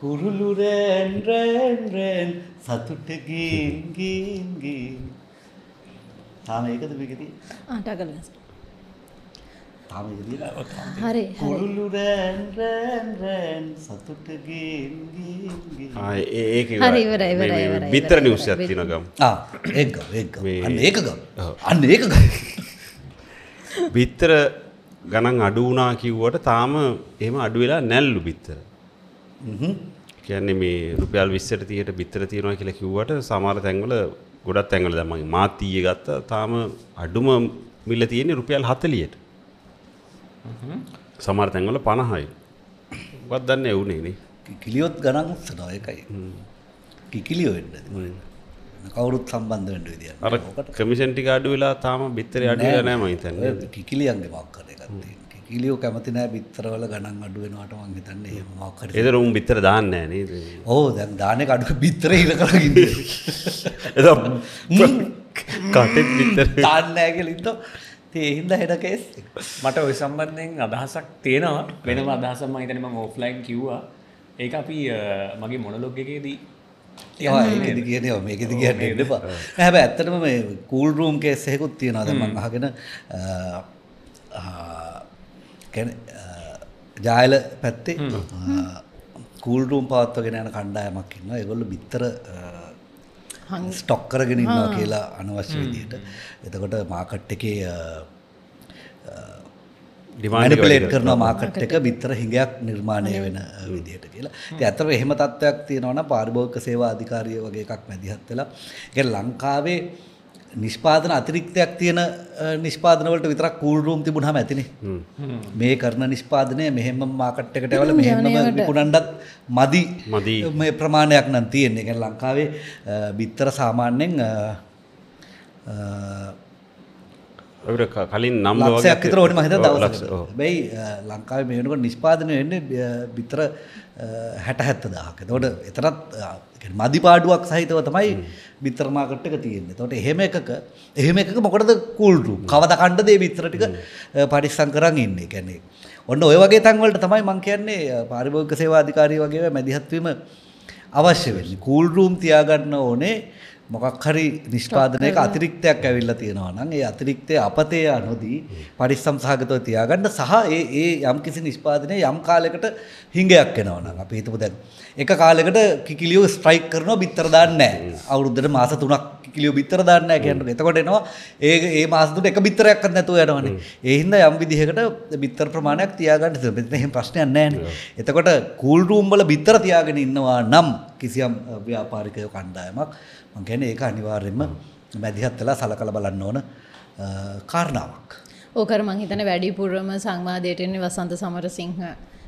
කුරුළු රෑන් රෑන් රෑන් සතුටගේ ගීන්ගී තාම ඒකද මේකදී අටගල හරි කුරුළු රෑන් රෑන් රෑන් සතුටගේ ඒක හරි ඉවරයි ඉවරයි ඉවරයි විතර නිවුස් එකක් තියෙනවා ගම් ආ ඒක ගම් ඒක ගම් අන්න ඒක ගම් බිත්තර ගණන් අඩු වුණා කිව්වට තාම එහෙම අඩු වෙලා නැල්ලු බිත්තර. කියන්නේ මේ රුපියල් 20ට 30ට බිත්තර තියනවා කියලා කිව්වට සමහර තැන්වල ගොඩක් තැන්වල දැන් මම මාත් 30 ගත්තා තාම අඩුම මිල තියෙන්නේ රුපියල් 40ට. සමහර තැන්වල 50යි. මොකක්ද දන්නේ උනේ නේ. කිකිලියොත් ගණන් උස්සනවා ඒකයි. කිකිලියෝ වෙන්නේ. කවරුත් සම්බන්ධට විදි අර කමිෂන්ටි ගඩු වෙලා තාම බිත්තර අඩිය නෑ මහිතන්න කිකිලියන්ගේ මක්කර එකත්ේ කිලියෝ කැමති නෑ බිත්තරවල ගණන් අඩුවෙනවාට මං හිතන්න මක්කට එද රුම් බිත්තර දාන්න නේද ඕ දැන් දාන අඩු බිත්තර ඉල කරගන්න කටෙත් බිත්තර දාන්නෑගල ඉත ඒහින්ද හෙඩකෙස් මට ඔය සම්බන්ධයෙන් අදහසක් තියෙනවා වෙනම අදහසම් මහිතනම ඕෆ්ලයින් කිව්වා ඒ අපි මගේ මොනලොග්ගකේදී ඒකෙදි කියන මේකෙදි කියන්න එඩපා හැබ ඇත්තටම මේ කූල් රූම් කේසෙකුත් තියෙනද මං අහගෙන ජායල පැත්තේ කූල් රූම් පවත්වගෙන යන කණ්ඩායමක් ඉන්න ඒගොල්ල බිත්තර ස්ටොක්කරගෙන ඉන්නවා කියලා අනවශ්‍ය විදියට එතකොට මාකට් එකේ ඩිමනිපලේට් කරන මාකට් එක විතර හිඟයක් නිර්මාණය වෙන විදිහට කියලා. ඉතින් ඇත්තට එහෙම තත්ත්වයක් තියෙනවනම් පාරිභෝගික සේවා අධිකාරිය වගේ එකක් මැදිහත් වෙලා يعني ලංකාවේ නිෂ්පාදන අතිරික්තයක් තියෙන නිෂ්පාදනවලට විතරක් කූල් රූම් තිබුණාම ඇතිනේ. මේ කරන නිෂ්පාදනය මෙහෙම මාකට් එකට ඇවිල්ලා මෙහෙම විකුණන්නත් මදි මේ ප්‍රමාණයක් නම් තියෙන්නේ. يعني ලංකාවේ විතර සාමාන්‍යයෙන් ඔට කලින් නම් ලක්ෂයක්තර ඕන මහිත දවස බැයි ලංකාව මේනකට නිෂ්පාදනය වෙන්නේ බිතර හැට හැත්ත දාහක තොට එතරත් මදිපාඩුවක් සහිතව තමයි බිත්‍රමාකට්ටක තියෙන්නේ තොට එහෙම එකක එහෙම එක මොකටද කුල්ටු කවද කණ්ඩ දේ බිත්‍රටික පඩිස්සං කරන්න ඉන්න කැන්නේ ඔන්න ඔය වගේ තැන්වලට තමයි මං කියන්නේ පාරිභෝගක සේවාධිකාරී වගේ මැදිහත්වීම අවශ්‍ය වෙලි කූල්රූම් තියාගන්න ඕනේ මොකක් හරි නිෂ්පාදනයක අතිරික්තයක් ඇවිල්ලා තියෙනවා නම් ඒ අතිරික්තය අපතේ අනුදී පරිස්සම් සහගතව තියාගන්න සහ ඒ ඒ යම්කිසි නිෂ්පාදනයේ යම් කාලයකට හිඟයක් එනවා නම් අපි හිතමු දැන් එක කාලයකට කිකිලියෝ ස්ට්‍රයික් කරනවා බිත්තර දාන්නේ නැහැ අවුරුද්දට මාස 3ක් කිකිලියෝ බිත්තර දාන්නේ නැහැ කියන්නේ එතකොට එනවා ඒ ඒ මාස තුන එක බිත්තරයක්වත් නැතුව යනවනේ ඒ හින්දා යම් විදිහකට බිත්තර ප්‍රමාණයක් තියාගන්න තියෙනවා මෙතන එහෙම ප්‍රශ්නයක් නැහැ එතකොට කූල් රූම් වල බිත්තර තියාගෙන ඉන්නවා නම් කිසියම් ව්‍යාපාරිකයෝ කණ්ඩායමක් මං කියන්නේ ඒක අනිවාර්යයෙන්ම මැදිහත් වෙලා සලකලා බලන්න ඕන කාරණාවක්. ඕකර මං හිතන වැඩිපුරම සංවාදයට එන්නේ වසන්ත සමරසිංහ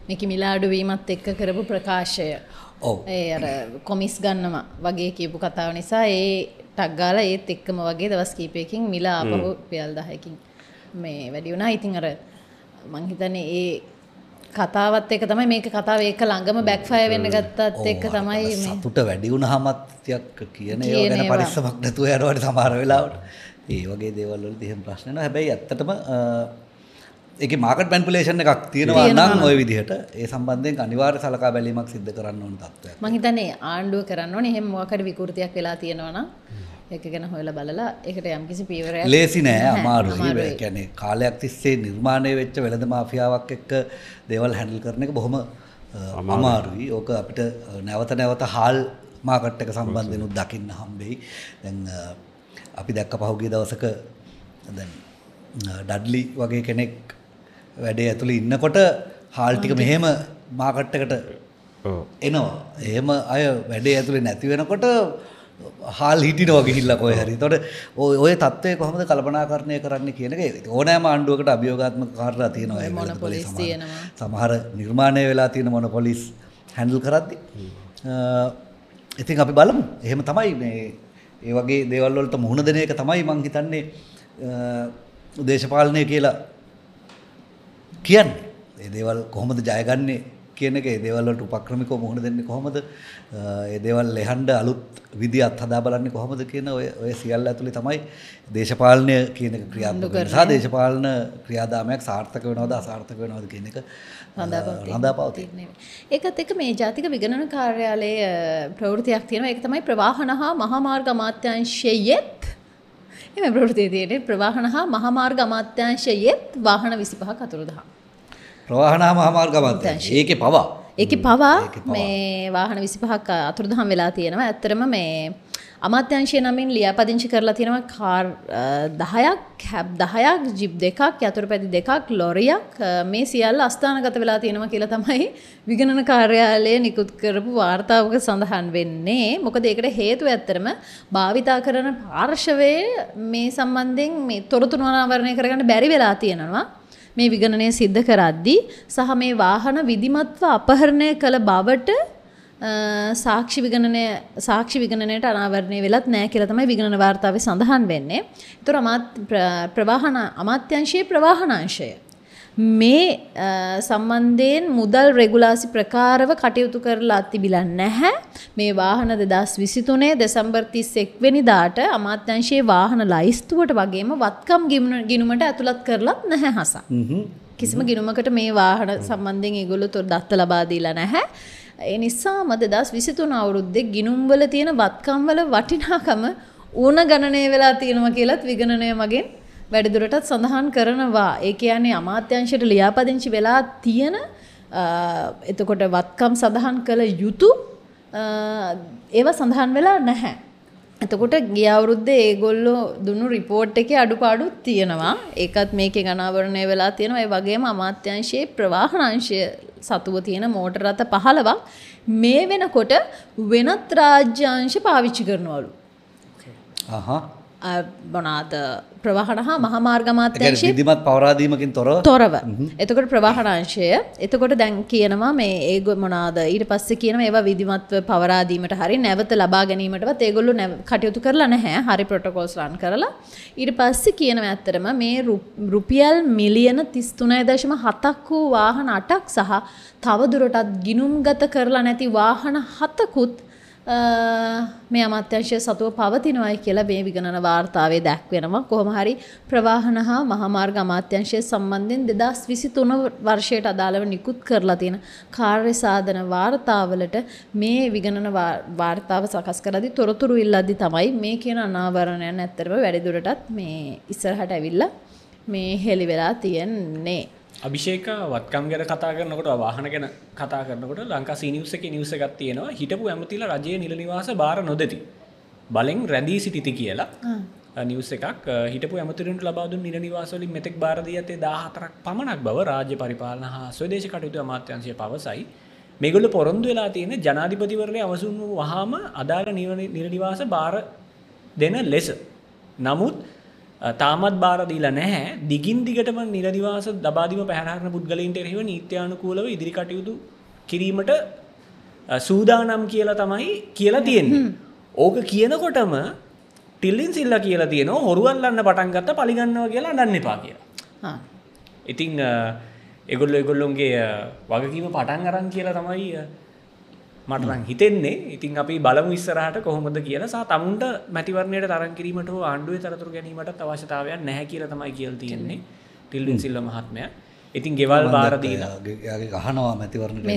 මේ කිමිලාඩු වීමත් එක්ක කරපු ප්‍රකාශය. ඔව්. ඒ අර කොමිස් ගන්නවා වගේ කියපු කතාව නිසා ඒ ටක් ගාලා ඒත් එක්කම වගේ දවස් කීපයකින් මිලා ආපහු රියල් 10කින් මේ වැඩි වුණා. ඉතින් අර මං හිතන්නේ ඒ කතාවත් එක තමයි මේක කතාව ඒක ළඟම බැක්ෆය වෙන්න ගත්තත් එක්ක තමයි සතුට වැඩි වුණ හමත්යක් කියන ඒ ගැන පරිස්සමක් නැතුව යනවට සමහර වෙලාවට ඒ වගේ දේවල් වලදී එහෙම ප්‍රශ්න එනවා හැබැයි ඇත්තටම ඒක මාකට් මැනිපියුලේෂන් එකක් තියෙනවා නම් ওই විදිහට ඒ සම්බන්ධයෙන් අනිවාර්ය සලකා බැලීමක් සිද්ධ කරන්න ඕන තත්ත්වයක් මම හිතන්නේ ආණ්ඩුව කරන්න ඕනේ එහෙම මොකක් හරි විකෘතියක් වෙලා තියෙනවා නම් එක ගැන හොයලා බලලා ඒකට යම්කිසි පීවරයක් ලේසි නෑ අමාරුයි ඒ කියන්නේ කාලයක් තිස්සේ නිර්මාණය වෙච්ච වෙළඳ මාෆියාවක් එක්ක දේවල් හැන්ඩල් කරන එක බොහොම අමාරුයි. ඕක අපිට නැවත නැවත හාල් මාකට් එක සම්බන්ධයෙන් උත් දකින්න හම්බෙයි. දැන් අපි දැක්ක පහුගිය දවසක දැන් ඩඩ්ලි වගේ කෙනෙක් වැඩේ ඇතුළේ ඉන්නකොට හාල් ටික මෙහෙම මාකට් එකට එනවා. එහෙම අය වැඩේ ඇතුළේ නැති වෙනකොට හාල් හිටිනෝ ගිහිල්ල කොය හරි තොට ඔය තත්වය කොහොමද කල්පනා කරණය කරන්න කියනක ඕනෑම ආණ්ඩුවකට අභියෝගාත්ම කාරලා තියෙනවා මොන පොලිස් සමහර නිර්මාණය වෙලා තියෙන මොන පොලිස් හැඩල් කරද්දි ඉතින් අපි බලමු එහෙම තමයි මේ ඒ වගේ දේවල්වලට මුහුණ දෙන එක තමයි මං හිතන්නේ දේශපාලනය කියලා කියන්නේ ඒ දේවල් කොහොමද ජයගන්නේ කියන එක ඒ දේවල්වලට උපක්‍රමිකව මුහුණ දෙන්නේ කොහොමද? ඒ දේවල් ලෙහඬ අලුත් විදිහත් හදා බලන්නේ කොහොමද කියන ඔය ඔය සියල්ල ඇතුලේ තමයි දේශපාලනය කියන එක ක්‍රියාත්මක වෙන නිසා දේශපාලන ක්‍රියාදාමයක් සාර්ථක වෙනවද අසාර්ථක වෙනවද කියන එක රඳාපවතින්නේ. ඒකත් එක්ක මේ ජාතික විගණන කාර්යාලයේ ප්‍රවෘත්තියක් තියෙනවා. ඒක තමයි ප්‍රවාහන හා මහාමාර්ග අමාත්‍යාංශයේත් එම ප්‍රෘතිය තියෙන ප්‍රවාහන හා මහමාර්ග අමාත්‍යංශයේත් වාහන විසිපහ කතුරුදහා. ප්‍රවාහනා මහමාර්ග මධ්‍යංශය. ඒකේ පවා. ඒකේ පවා මේ වාහන 25ක් අතුරුදහන් වෙලා තියෙනවා. ඇත්තරම මේ අමාත්‍යංශය නමින් ලියාපදිංචි කරලා තියෙනවා කාර් 10ක්, කැබ් 10ක්, ජිප් දෙකක්, යතුරුපැදි දෙකක්, ලොරියක් මේ සියල්ල අස්ථානගත වෙලා තියෙනවා කියලා තමයි [laughs] විගණන කාර්යාලය නිකුත් කරපු වාර්තාවක සඳහන් වෙන්නේ. මොකද ඒකට හේතුව ඇත්තරම භාවිතා කරන පාර්ශවයේ මේ සම්බන්ධයෙන් මේ තොරතුරු අනාවරණය කරගන්න බැරි වෙලා තියෙනවා. මේ විගණනය සිද්ධ කරද්දී සහ මේ වාහන විධිමත්ව අපහරණය කළ බවට සාක්ෂි විගණනය සාක්ෂි විගණනයට අනාවරණය වෙලත් නෑ කියලා තමයි විගණන වාර්තාවේ සඳහන් වෙන්නේ. ඒතර අමාත්‍ය ප්‍රවාහන අමාත්‍යංශයේ ප්‍රවාහන අංශය මේ සම්බන්ධයෙන් මුදල් රෙගුලාසි ප්‍රකාරව කටයුතු කරලා තිබිලා නැහැ. මේ වාහන 2023 දෙසැම්බර් 31 වෙනිදාට අමාත්‍යංශයේ වාහන ලයිස්තුවට වගේම වත්කම් ගිණුමට ඇතුළත් කරලත් නැහැ හසා. කිසිම ගිණුමකට මේ වාහන සම්බන්ධයෙන් ඒගොල්ලෝ තොර දත්ත ලබා දීලා නැහැ. ඒ නිසාම 2023 අවුරුද්දේ ගිණුම්වල තියෙන වත්කම්වල වටිනාකම ඌණ ගණනය වෙලා තියෙනවා කියලත් විගණනය මගින් වැඩිදුරටත් සඳහන් කරනවා. ඒ කියන්නේ අමාත්‍යංශයට ලියාපදිංචි වෙලා තියෙන එතකොට වත්කම් සඳහන් කළ යුතු ඒව සඳහන් වෙලා නැහැ. එතකොට ගිය අවුරුද්දේ ඒගොල්ලෝ දුන්නු රිපෝට් එකේ අඩුපාඩුත් තියෙනවා. ඒකත් මේකේ ගණාවරණය වෙලා තියෙනවා. ඒ වගේම අමාත්‍යංශයේ ප්‍රවාහන අංශය සතුව තියෙන මෝටර රථ 15ක් මේ වෙනකොට වෙනත් රාජ්‍ය අංශ පාවිච්චි කරනවලු. අහහ uh-huh. බොනාත ප්‍රවාහණ හා මහමාර්ගමාත්‍යංශය දිමත් පවරාදීමකින් තොර තොරව එතකොට ප්‍රවාහණංශය එතකොට දැන් කියනවා මේ ඒග මොනාද ඊට පස්සේ කියනවා ඒවා විධිමත්ව පවරාදීමට හරි නැවත ලබා ගැනීමටවත් ඒගොල්ලෝ කටයුතු කරලා නැහැ හරි ප්‍රොටෝකෝල්ස් රන් කරලා ඊට පස්සේ කියනවා ඇත්තටම මේ රුපියල් මිලියන 33.7ක් වූ වාහන 8ක් සහ තව දුරටත් ගිණුම්ගත කරලා නැති වාහන 7කුත් මේ අමාත්‍යංශය සතුව පවතිනවායි කියලා මේ විගණන වාර්තාවේ දැක්වෙනවා. කොහොම හරි ප්‍රවාහන හා මහමාර්ග අමාත්‍යංශය සම්බන්ධයෙන් 2023 වර්ෂයට අදාළව නිකුත් කරලා තියෙන කාර්ය සාධන වාර්තාවලට මේ විගණන වාර්තාව සකස් කරදී තොරතුරු ඉල්ලද්දි තමයි මේ කියන අනාවරණයන් ඇත්තටම වැඩිදුරටත් මේ ඉස්සරහට ඇවිල්ලා මේ හෙළි වෙලා තියෙන්නේ. අභිෂේක වත්කම් ගැන කතා කරනකොට වාහන ගැන කතා කරනකොට ලංකා සීනිවස එක නිවස එකක් තියෙනවා හිටපු ඇමතිල රජය නිල නිවාස බාර නොදති බලෙන් රැඳී සිටිති කියලා නිවස එකක් හිටපු ඇමතුරට ලබාදු නිල නිවාසලින් මෙතෙක් බාරදී ඇතේ දාහතරක් පමණක් බව රාජ්‍ය පරිපාලන හා ස්වදේශ කටයුතු අමාත්‍යංශය පවසයි මෙගොල පොරොන්දු වෙලා තියෙන ජනාධිපතිවරණය අවසුන් වූ වහාම අදාළ නිවන නිරනිවාස බාර දෙන ලෙස නමුත් තාමත් බාරදීලා නැහැ දිගින් දිගටම නිරදිවාස දබාදිම පැහරන පුද්ගලින්ට එරෙහිව නීත්‍යානුකූලව ඉදිරි කටයුතු කිරීමට සූදානම් කියලා තමයි කියලා තියෙන්නේ. ඕක කියනකොටම ටිල්ලින් සිල්ල කියලා තියෙන හොරුවල්ලන්න පටන් ගත්ත පලිගන්නව කියලා අඩන්න එපා කියලා. ඉතිං එගොල්ල එගොල්ලොන්ගේ වගකීම පටන් අරන් කියලා තමයි මටනම් හිතෙන්නේ ඉතින් අපි බලමු ඉස්සරහට කොහොමද කියලා සහ තමුන්ට මැතිවරණයට තරන් කිරීමට හෝ ආණ්ඩුවේ තරතුර ගැනීමට අවශ්‍යතාවයක් නැහැ කියලා තමයි කියල් තියෙන්නේ ටිල්ඩුන් සිල්ල මහත්මය ඉතින් ගෙවල් බාරදීලාගේ ගහනවා මැතිවරණ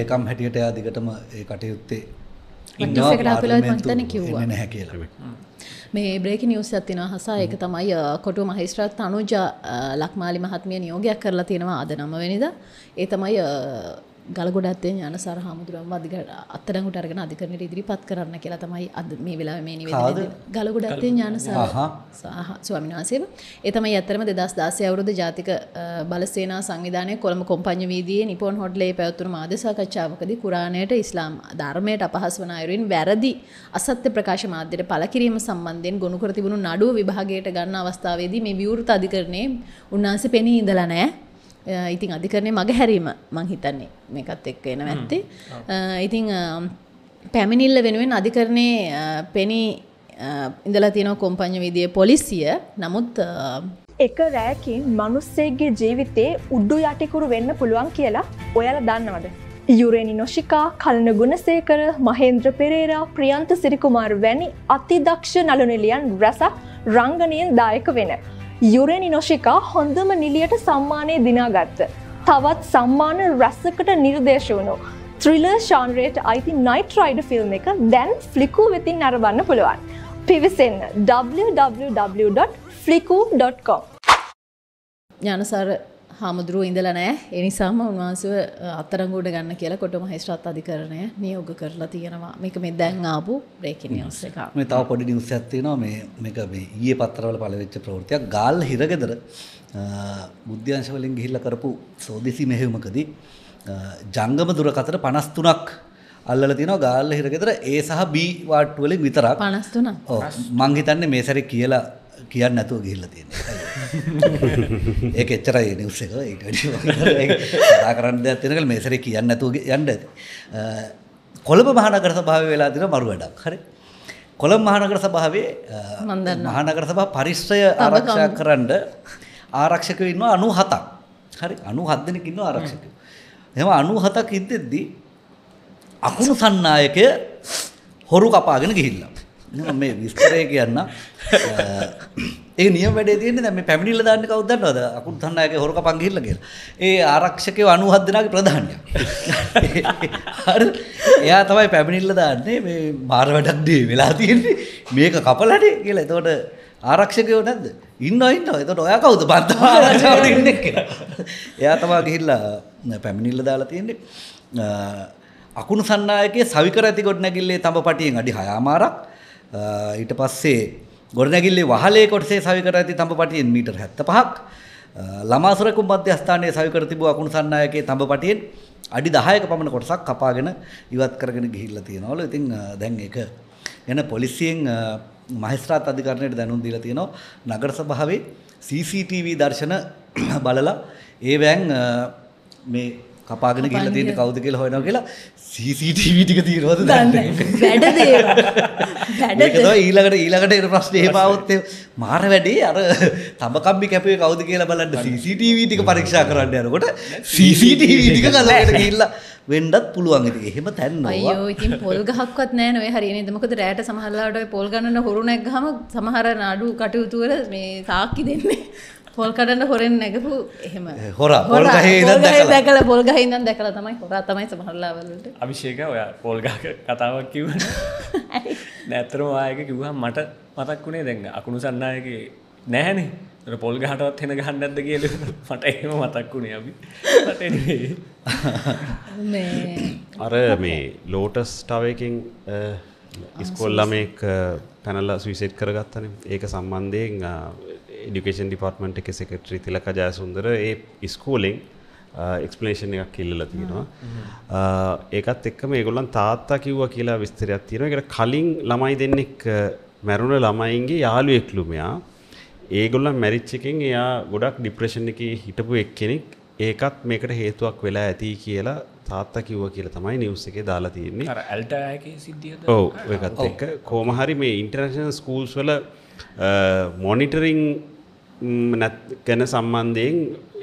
ඒකම් හැටියට යාදිකටම ඒ කටයුත්තේ ඉන්න කිව්වා නැහැ කියලා මේ බ්‍රේක නිියස් ඇතින හසා එක තමයි කොටු මහිස්ත්‍රත් අනුජ ලක්මාලි මහත්මිය නියෝගයක් කරලා තියෙනවා අද නමවෙනිද ඒ තමයි ගලගොඩත්තේ ඥානසාර හාමුදුරුවන්ව අත්අඩංගුවට අරගෙන අධිකරණයට ඉදිරිපත් කරන්න කියලා තමයි අද මේ වෙලාවේ මේ නිවේදනය ගලගොඩත්තේ ඥානසාර ස්වාමීන් වහන්සේව ඒ තමයි ඇත්තරම 2016 අවුරුද්ද ජාතික බලසේනා සංවිධානයේ කොළඹ කොම්පඤ්ඤ වීදියේ නිපොන් හොට්ලේ පැවැත්වුණු මාධ්‍ය සාකච්ඡාවකදී කුරාණයට ඉස්ලාම් ධර්මයට අපහාස වන අයුරින් වැරදි අසත්‍ය ප්‍රකාශ මාධ්‍යයට පළ කිරීම සම්බන්ධයෙන් ගොනු කර තිබුණු නඩුව විභාගයට ගන්න අවස්ථාවේදී මේ විවෘත අධිකරණයේ උන්වහන්සේ පෙනී ඉඳලා නැහැ Uh, ඉතින් අධිකරණය මග හැරීම මං හිතන්නේ මේකත් එක්ක එන ඇත්තේ uh, ඉතිං um, පැමිණිල්ල වෙනුවෙන් අධිකරණය uh, පෙනී ඉඳලා තියෙන කොම්පඤ්ඤ විදිය පොලිසිය නමුත් එක රෑකින් මනුස්සේගේ ජීවිතේ උඩ්ඩු යටිකුරු වෙන්න පුළුවන් කියලා ඔයාලා දන්නවද යුරෙනි නොෂිකා කල්න ගුණසේකර මහේන්ද්‍ර පෙරේරා ප්‍රියන්ත සිරිකුමාර් වැනි අතිදක්ෂ නළුනෙලියන් රැසක් රංගනයෙන් දායක වෙන යුරෙනි නොෂිකා හොඳම නිලියට සම්මානය දිනාගත්ත. තවත් සම්මාන රැස්සකට නිර්දේශ වුණු. ත්‍රිල ශාන්රයට අයිති නයිට රයිඩ ෆිල්ම් එක දැන් ෆ්ලිකූ වෙතින් අරබන්න පුළුවන්. පිවිසෙන් www.ෆ්ලිකූ.com යනසර හාමුදුරුව ඉඳල නෑ එනිසාම උන්වහන්සව අත්තරංගුඩ ගන්න කියලා කොට මහිස්ත්‍රත් අධිකරණය නියෝග කරලා තියෙනවා මේක මේ දැන් ආපු බ්‍රේකින් නිවස් එක මේ තව පොඩි නිවස් එකක් තියෙනවා මේ මේක මේ ඊයේ පත්තරවල පළවෙච්ච ප්‍රවෘත්තියක් ගාල් හිරගෙදර බුද්ධ්‍යංශ වලින් ගිහිල්ලා කරපු සෝදිසි මෙහෙයුමකදී ජංගම දුරකථන 53ක් අල්ලලා තිනවා ගාල්ල හිරගෙදර A සහ B වාට්ටු වලින් විතරක් 53 ඔව් මං හිතන්නේ මේ සැරේ කියලා කියන්න නැතුව ගිහිල්ලා තියෙනවා. ඒක එච්චරයි නිවුස් එක. ඊට වැඩි කතා කරන්න දෙයක් තියෙනකල මේ සැරේ කියන්න නැතුව යන්න ඇති. කොළඹ මහනගර සභාවේ වෙලා තියෙන මරු වැඩක්. හරි. කොළඹ මහනගර සභාවේ මහනගර සභාව පරිශ්‍රය ආරක්ෂා කරන්න ආරක්ෂකයෝ ඉන්නවා 97ක්. හරි 97 දෙනෙක් ඉන්නවා ආරක්ෂකයෝ. එහෙම 97ක් ඉද්දෙද්දී අකුණු සන්නායකය හොරු කපාගෙන ගිහිල්ලා. මේ විස්තරය කියන්න ඒ නිය වැඩේ තියෙන දැම පැමිණිල දාන්න කවදන්නවද අකුත් තන්නගේ හොරක පංගිල්ල කියල ඒ ආරක්ෂකය අනුහත් දෙනාගේ ප්‍රධානය එයා තමයි පැමිණිල්ල දාන්නේ මේ බාර වැඩක්දේ වෙලා තියෙන්නේ මේක කපලට කියල එතවට ආරක්ෂකයෝ නැද්ද ඉන්න ඉන්න එතට ඔය කවුද බන්තා රාවට ඉන්න එයා තමා ගිහිල්ලා පැමිණිල්ල දාලා තියෙන්නේ අකුණු සන්නායකගේ සවිකර ඇතිකොට නැගිල්ලේ තම පටියෙන් අඩි හයාමාරක් ඊට පස්සේ ගොඩනැගිල්ලේ වහලේ කොටසේ සවිකර ඇති තඹපටියෙන් මීටර් 75ක් ළමාසරකුම් මධ්‍යස්ථානයේ සවිකර තිබූ අකුණු සන්නායකයේ තඹපටියෙන් අඩි 10ක පමණ කොටසක් කපාගෙන ඉවත් කරගෙන ගිහිල්ලා තියෙනවලු. ඉතින් දැන් ඒක ගැන පොලිසියෙන් මහේස්ත්‍රාත් අධිකරණයට දැනුම් දීලා තියෙනවා. නගර සභාවේ CCTV දර්ශන බලලා ඒ වෑන් මේ කපාගෙන ගිහිල්ලා තියෙන්නේ කවුද කියලා හොයනවා කියලා සීටීවිටික තීරවද දන්න වැඩ ඊලකට ඊලකට ප්‍රශ්නය පවත්තය මාර වැඩේ අර තමකම්ි කැපේ කවද කියලා බලන්න සිටීවිටික පරීක්ෂා කරන්න යනකොට සීටීවිටික කලාට කියල්ලා වෙන්ඩත් පුළුවන්ගට එහෙම තැන්න ඉතින් පොල් ගහක්වත් නෑ නොය හරි නිදමකද රෑට සහල්ලාට පොල් ගන්න හොරුණැක් හම සමහර නාඩු කටයුතුවල මේ සාක්කි දෙන්නේ පොල් කඩන්න හොරෙන් නැගපු එහෙම හොර හොර දැකල පොල් ගහින්න දැකල තමයි හොර තමයි සමහරලාවලට අභිෂේක ඔය පොල්ගා කතාවක් කිව [laughs] නැත්තරම ආයක කිව්වා මට මතක් වුණේ දැන් අකුණු සන්නායක නැහැනේ පොල් ගහටවත් හෙන ගහන්න ඇද කියල [laughs] මට එහෙම මතක්ුණේ අපි [laughs] අර මේ ලෝටස් ටවයකින් ඉස්කොල්ලමෙක් පැනල්ල සවිසෙට් කරගත්තන ඒක සම්බන්ධයෙන් ඩිකේෂන් ඩිපර්ට්මන්ට් එක සෙකටරි තිලක ජයසුන්දර ඒ ඉස්කෝලෙන් එක්ස්පලේෂන් එකක් කිල්ලල තියෙනවා ඒකත් එක්කම ඒගොල්ලන් තාත්තා කිව්වා කියලා විස්තරයක් තියෙනවා එකට කලින් ළමයි දෙන්නෙක් මැරුණ ළමයින්ගේ යාළුවෙක්ලුමයා ඒගොල්ලන් මැරිච් එකෙන් එයා ගොඩක් ඩිප්‍රේෂන් එක හිටපු එක් කෙනෙක් ඒකත් මේකට හේතුවක් වෙලා ඇති කියලා තාත්තා කිව්ව කියල තමයි නිවස එක දාලා තියන්නේ ඇල්ට ඔව එකත් එක් කෝමහරි මේ ඉන්ටර්නශන ස්කූල්ස් වල මොනිටරිං ගැන සම්බන්ධයෙන්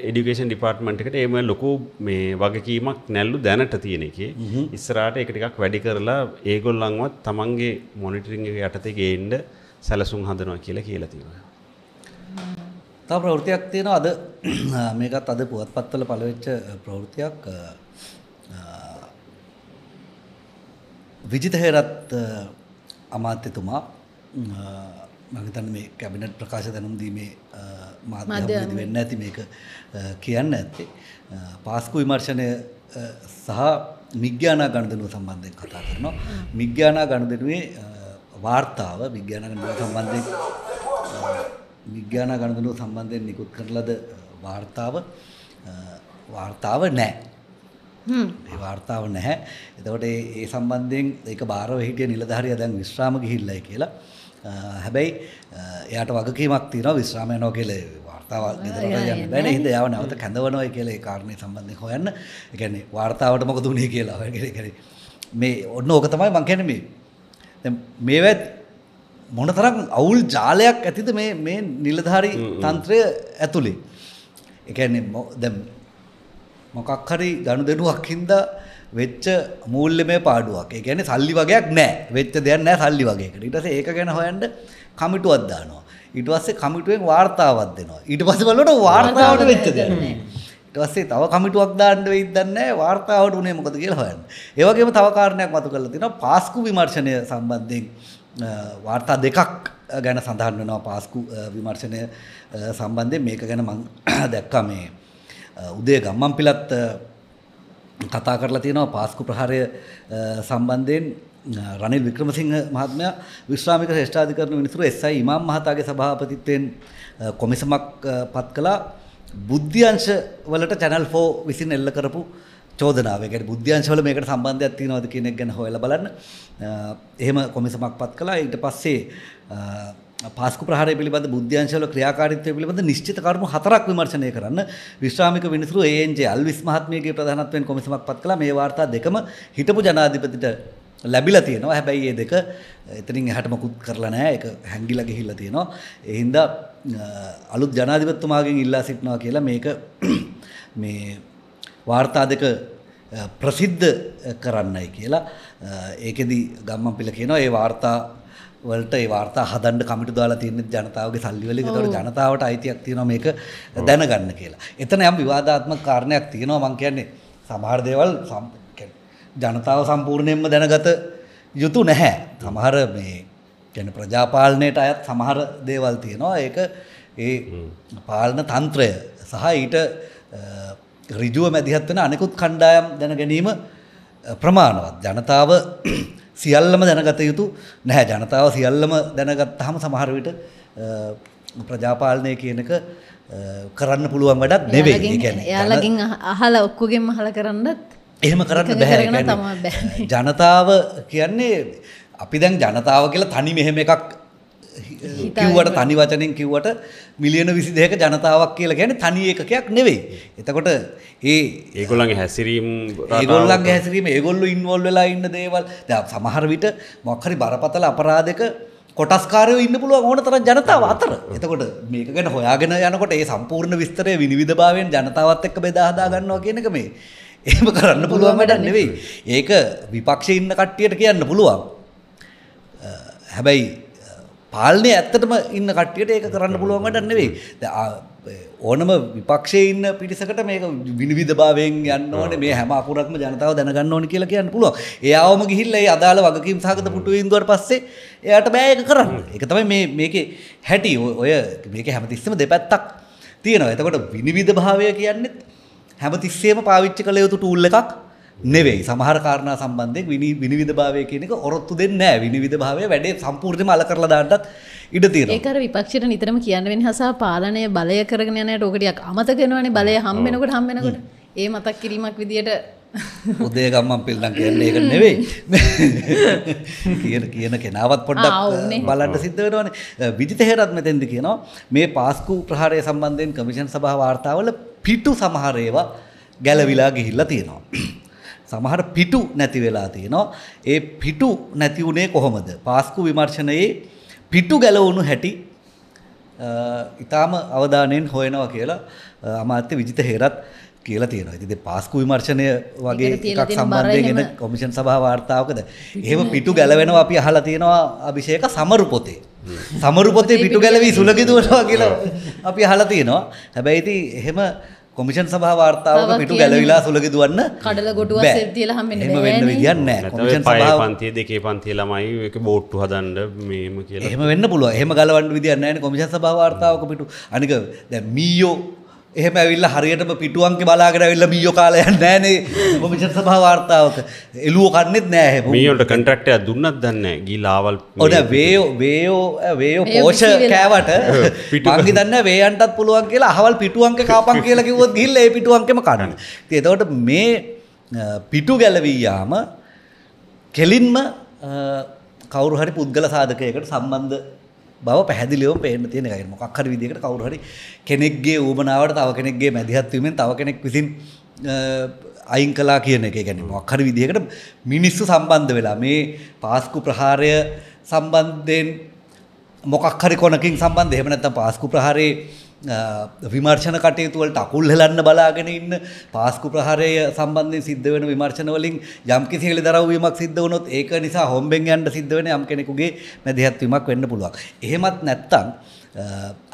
එඩිකේෂන් ඩිපාර්ට්මන්ට්කට ඒම ලොකු මේ වගකීමක් නැල්ලු දැනට තියෙන එක ඉස්සරාට එක ටිකක් වැඩි කරලා ඒගොල්ලන්වත් තමන්ගේ මොනිටරිං එක යටතේ ගේන්න සැලසුම් හදනවා කියලා කියලා තියෙනවා. තව ප්‍රවෘතියක් තියෙනවා අද [clears throat] මේකත් අද පුවත්පත්වල පළවෙච්ච ප්‍රවෘතියක් විජිත හේරත් අමාත්‍යතුමා මගතන් මේ කැබිනට් ප්‍රකාශ දැනුම් දීමේ මාධ්‍යම වෙන්න ඇති මේක කියන්න ඇත්තේ. පාස්කු විමර්ශනය සහ මිග්‍යානා ගණදනුව සම්බන්ධයෙන් කතා කරනවා. මිග්‍යානා ගණදනුවේ වාර්තාව විද්‍යාන ගණදනුව සම්බන්ධයෙන් විද්‍යාන ගණදනුව සම්බන්ධයෙන් නිකුත් කරලද වාර්තාව වාර්තාව නෑ. ඒ වාර්තාව නැහැ. එතකොට ඒ සම්බන්ධයෙන් ඒක බාරව හිටිය නිලධාරියා දැන් විශ්‍රාම ගිහිල්ලයි කියලා හැබැයි එයාට වගකීමක් තියෙනවා විශ්‍රාමයනෝ කියලා වාර්තාව ගෙදරට යන්න බෑනේ. හින්දා යාව නැවත කැඳවනවායි කියලා ඒ කාරණේ සම්බන්ධයෙන් හොයන්න. ඒ කියන්නේ වාර්තාවට මොකද උනේ කියලා. ඒ කියන්නේ මේ ඔන්න ඕක තමයි මම කියන්නේ මේ. දැන් මේවත් මොනතරම් අවුල් ජාලයක් ඇතිද මේ මේ නිලධාරී තන්ත්‍රය ඇතුලේ. ඒ කියන්නේ දැන් මොකක් හරි ගනුදෙනුවක් හින්දා වෙච්ච මූල්ලමේ පාඩුවක් ඒ කියන්නේ සල්ලි වගේක් නැහැ වෙච්ච දෙයක් නැහැ සල්ලි වගේකට ඊට පස්සේ ඒක ගැන හොයන්න කමිටුවක් දානවා ඊට පස්සේ කමිටුවෙන් වාර්තාවක් දෙනවා ඊට පස්සේ බලනකොට වාර්තාවට වෙච්ච දෙයක් නැහැ ඊට පස්සේ තව කමිටුවක් දාන්න වෙයිද නැහැ වාර්තාවට උනේ මොකද කියලා හොයන්න ඒ වගේම තව කාරණයක් මතු කරලා තිනවා පාස්කු විමර්ශනය සම්බන්ධයෙන් වාර්තා දෙකක් ගැන සඳහන් වෙනවා පාස්කු විමර්ශනය සම්බන්ධයෙන් මේක ගැන මම [coughs] දැක්කා මේ උදේ ගම්මන් පිලත් කතා කරලා තියෙනවා පාස්කු ප්‍රහාරය සම්බන්ධයෙන් රනිල් වික්‍රමසිංහ මහත්මයා විශ්‍රාමික ශ්‍රේෂ්ඨාධිකරණ විනිසුරු SI ඉමාම් මහතාගේ සභාපතිත්වයෙන් කොමිසමක් පත් කළා බුද්ධ්‍යංශ වලට channel 4 විසින් එල්ල කරපු චෝදනාව. ඒ කියන්නේ බුද්ධ්‍යංශ වල මේකට සම්බන්ධයක් තියෙනවද කියන එක ගැන හොයලා බලන්න. එහෙම කොමිසමක් පත් කළා. ඊට පස්සේ පාස්කු ප්‍රහරය පිළිබඳ බුද්ධ්‍යංශල ක්‍රියාකාරිත්වය පිළිබඳ නිශ්චිත කරුණු හතරක් විමර්ශනය කරන්න විශ්‍රාමික විනිසුරු ඒන්ජේ අල්විස් මහත්මියගේ ප්‍රධානත්වයෙන් කොමිසමක් පත් කළා මේ වාර්තා දෙකම හිටපු ජනාධිපතිට ලැබිලා තියෙනවා හැබැයි ඒ දෙක එතනින් එහාට මොකුත් කරලා නැහැ ඒක හැංගිලා ගිහිල්ලා තියෙනවා ඒ හින්දා අලුත් ජනාධිපතිතුමාගෙන් ඉල්ලා සිටිනවා කියලා මේක [clears throat] මේ වාර්තා දෙක ප්‍රසිද්ධ කරන්නයි කියලා ඒකෙදි ගම්මන් පිළ කියනවා ඒ වාර්තා වලට ඒ වාර්තා හදන්න කමිටු දාලා තියෙන ජනතාවගේ සල්ලිවල ඒතකොට ජනතාවට අයිතියක් තියෙනවා මේක දැනගන්න කියලා. එතන යම් විවාදාත්මක කාරණයක් තියෙනවා මම කියන්නේ සමහර දේවල් ජනතාව සම්පූර්ණයෙන්ම දැනගත යුතු නැහැ. සමහර මේ කියන්නේ ප්‍රජාපාලනයට අයත් සමහර දේවල් තියෙනවා. ඒක ඒ පාලන තන්ත්‍රය සහ ඊට ඍජුව මැදිහත් වෙන අනෙකුත් කණ්ඩායම් දැන ගැනීම ප්‍රමාණවත්. ජනතාව සියල්ලම දැනගත යුතු නැහැ ජනතාව සියල්ලම දැනගත්තාම සමහර විට ප්‍රජාපාලනය කියනක කරන්න පුළුවන් වැඩක් නෙවෙයි. ඒ කියන්නේ එයාලගෙන් අහලා ඔක්කොගෙන් අහලා කරන්නත් එහෙම කරන්න බෑ. ජනතාව කියන්නේ අපි දැන් ජනතාව කියලා තනි මෙහෙම එකක් කිව්වට තනි වචනෙන් කිව්වට මිලියන විසි දෙක ජනතාවක් කියලා ගැන තනි එකකයක් නෙවෙයි. එතකොට ඒ ඒගොල්ලන්ගේ හැසිරීම් ඒගොල්ලන් හැසිරීම ඒගොල්ලු ඉන්වොල් වෙලා ඉන්න දේවල් සමහර විට මොක්හරි බරපතල අපරාධක කොටස්කාරය ඉන්න පුළුව ඕන තර ජනතාව අතර එතකොට මේක ගැන හොයාගෙන යනකොට ඒ සම්පූර්ණ විස්තරය විනිවිධභාවයෙන් ජනතාවත් එක්ක බෙදාහදා ගන්නවා කියනක මේ එහෙම කරන්න පුළුවන් වැඩක් නෙවෙයි. ඒක විපක්ෂ ඉන්න කට්ටියට කියන්න පුළුවන්. හැබැයි පාලනය ඇත්තටම ඉන්න කට්ටියට ඒක කරන්න පුළුවන් වැඩක් නෙවෙයි. ඕනම විපක්ෂයේ ඉන්න පිරිසකට මේක විනිවිද භාවයෙන් යන්න ඕනේ මේ හැම අකුරක්ම ජනතාව දැනගන්න ඕනේ කියලා කියන්න පුළුවන්. එයාවම ගිහිල්ලා ඒ අදාළ වගකීම් සහගත පුටුවේ ඉඳුවාට පස්සේ එයාට බෑ ඒක කරන්න. ඒක තමයි මේ මේකේ හැටි. ඔය මේකේ හැමතිස්සෙම දෙපැත්තක් තියෙනවා. එතකොට විනිවිද භාවය කියන්නේ හැමතිස්සෙම පාවිච්චි කළ යුතු ටූල් එකක්. නෙවෙයි සමහර කාරණා සම්බන්ධයෙන් විනි විනිවිධ භාවය කියන එක ඔරොත්තු දෙන්නේ නැහැ විනිවිධ භාවය වැඩේ සම්පූර්ණයෙන්ම අල කරලා දාන්නත් ඉඩ තියෙනවා ඒක අර විපක්ෂයට නිතරම කියන්න වෙන හසා පාලනය බලය කරගෙන යනට ඕක ටිකක් අමතක වෙනවනේ බලය හම් වෙනකොට හම් වෙනකොට ඒ මතක් කිරීමක් විදියට උදේ ගම්මන් පිල්ලම් කියන්නේ ඒක නෙවෙයි කියන කියන කෙනාවත් පොඩ්ඩක් බලන්න සිද්ධ වෙනවනේ විජිත හේරත් මෙතෙන්ද කියනවා මේ පාස්කු ප්‍රහාරය සම්බන්ධයෙන් කමිෂන් සභාව වාර්තාවල පිටු සමහර ඒවා ගැලවිලා ගිහිල්ලා තියෙනවා සමහර පිටු නැති වෙලා තියෙනවා. ඒ පිටු නැති වුණේ කොහොමද? පාස්කු විමර්ශනයේ පිටු ගැලවුණු හැටි ඉතාම අවධානයෙන් හොයනවා කියලා අමාත්‍ය විජිත හේරත් කියලා තියෙනවා. ඉතින් පාස්කු විමර්ශනය වගේ එකක් සම්බන්ධයෙන් එන කොමිෂන් සභාව වාර්තාවකද එහෙම පිටු ගැලවෙනවා අපි අහලා තියෙනවා අභිෂේක සමරු පොතේ. සමරු පොතේ පිටු ගැලවි සුලකිදුවනවා කියලා අපි අහලා තියෙනවා. හැබැයි ඉතින් එහෙම කොමිෂන් සභහ වාර්තාවක පිටු ගැලවිලා සුලග දුවන්න කඩල ගොටුව තිල හම වෙන්න විදින්න පය පන්තිය දෙකේ පන්තිය ළමයි එක බෝට්ටු හදන්ඩ මේම කිය එහම වෙන්න පුළුව හම ගලවන්න විදින්න කොමිෂන් සභ වාර්තාවක පිටු අනික මීයෝ එහෙම ඇවිල්ල හරියටම පිටුවන්ගේ බලාගෙන ඇවිල්ල මියෝ කාලය නෑනේ මිෂ සභා වාර්තාවක එලුව කන්නෙත් නෑහ මියෝට කටරක්ටය දුන්නත් දන්න ගිලාවල් ඔන වේෝ වේෝ වේෝ පෝෂ කෑවට [laughs] පිටි දන්න වේයන්ටත් පුළුවන් කියලා හවල් පිටුවන්ක කාපන් [laughs] කියලකිවොත් ගිල්ල ඒ පිටුවන්කම කරන්න එතවට මේ පිටු ගැලවීයාම කෙලින්ම කවුරු හරි පුද්ගල සාධකයකට සම්බන්ධ බව පැහදිලිවම පේන තියෙන එක මොක්හර විදිකට කවරුහරි කෙනෙක්ගේ ූමනාවට තව කෙනෙක්ගේ මැදිහත්වීමෙන් තව කෙනෙක් විසින් අයින් කලා කියන එක ගැන මොක්හර විදිහකට මිනිස්සු සම්බන්ධ වෙලා මේ පාස්කු ප්‍රහාරය සම්බන්ධයෙන් මොකක්හරි කොනකින් සම්බන්ධ එහමනැත්තම් පාස්කු ප්‍රහාරයේ විමර්ශන කටයුතුවලට අකුල් හෙලන්න බලාගෙන ඉන්න පාස්කු ප්‍රහාරය සම්බන්ධයෙන් සිද්ධ වෙන විමර්ශනවලින් යම් කිසි හෙළ දරව්වීමක් සිද්ධ වුණොත් ඒක නිසා හොම්බෙන් යන්න සිද්ධ වෙන යම් කෙනෙකුගේ මැදිහත්වීමක් වෙන්න පුළුවන්. එහෙමත් නැත්තම්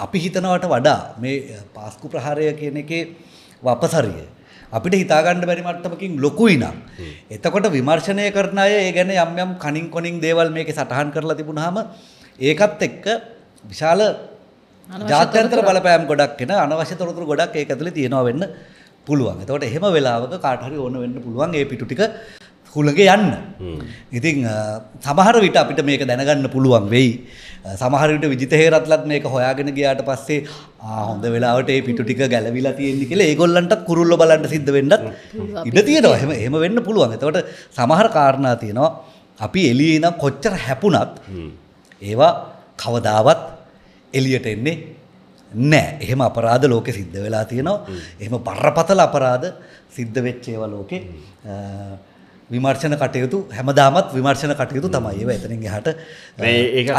අපි හිතනවට වඩා මේ පාස්කු ප්‍රහාරය කියන එකේ වපසරිය අපිට හිතාගන්න බැරි මට්ටමකින් ලොකුයි නම්. එතකොට විමර්ශනය කරන අය ඒ ගැන යම් යම් කණින් කොණින් දේවල් මේකේ සටහන් කරලා තිබුණාම ඒකත් එක්ක විශාල ජාත්‍යන්තර බලපෑම් ගොඩක් එන අනවශ්‍ය තොරතුරු ගොඩක් ඒක ඇතුලේ තියෙනවා වෙන්න පුළුවන්. එතකොට එහෙම වෙලාවක කාට හරි ඕන වෙන්න පුළුවන් ඒ පිටු ටික හුළඟේ යන්න. ඉතින් සමහර විට අපිට මේක දැනගන්න පුළුවන් වෙයි. සමහර විට විජිත හේරත්ලත් මේක හොයාගෙන ගියාට පස්සේ ආ හොඳ වෙලාවට මේ පිටු ටික ගැලවිලා තියෙන්නේ කියලා ඒගොල්ලන්ට කුරුල්ල බලන්න සිද්ධ වෙන්නත් ඉඩ තියෙනවා. එහෙම එහෙම වෙන්න පුළුවන්. එතකොට සමහර කාරණා තියෙනවා. අපි එළියේ නම් කොච්චර හැපුණත් ඒවා කවදාවත් එලියට එන්නේ නෑ එහෙම අපරාධ ලෝකෙ සිද්ධ වෙලා තියෙනවා එහෙම බරපතල අපරාධ සිද්ධ වෙච්චේව ලෝකෙ විමර්ශන කටයුතු හැමදාමත් විමර්ශන කටයුතු තමයි ඒව එතනින් එහට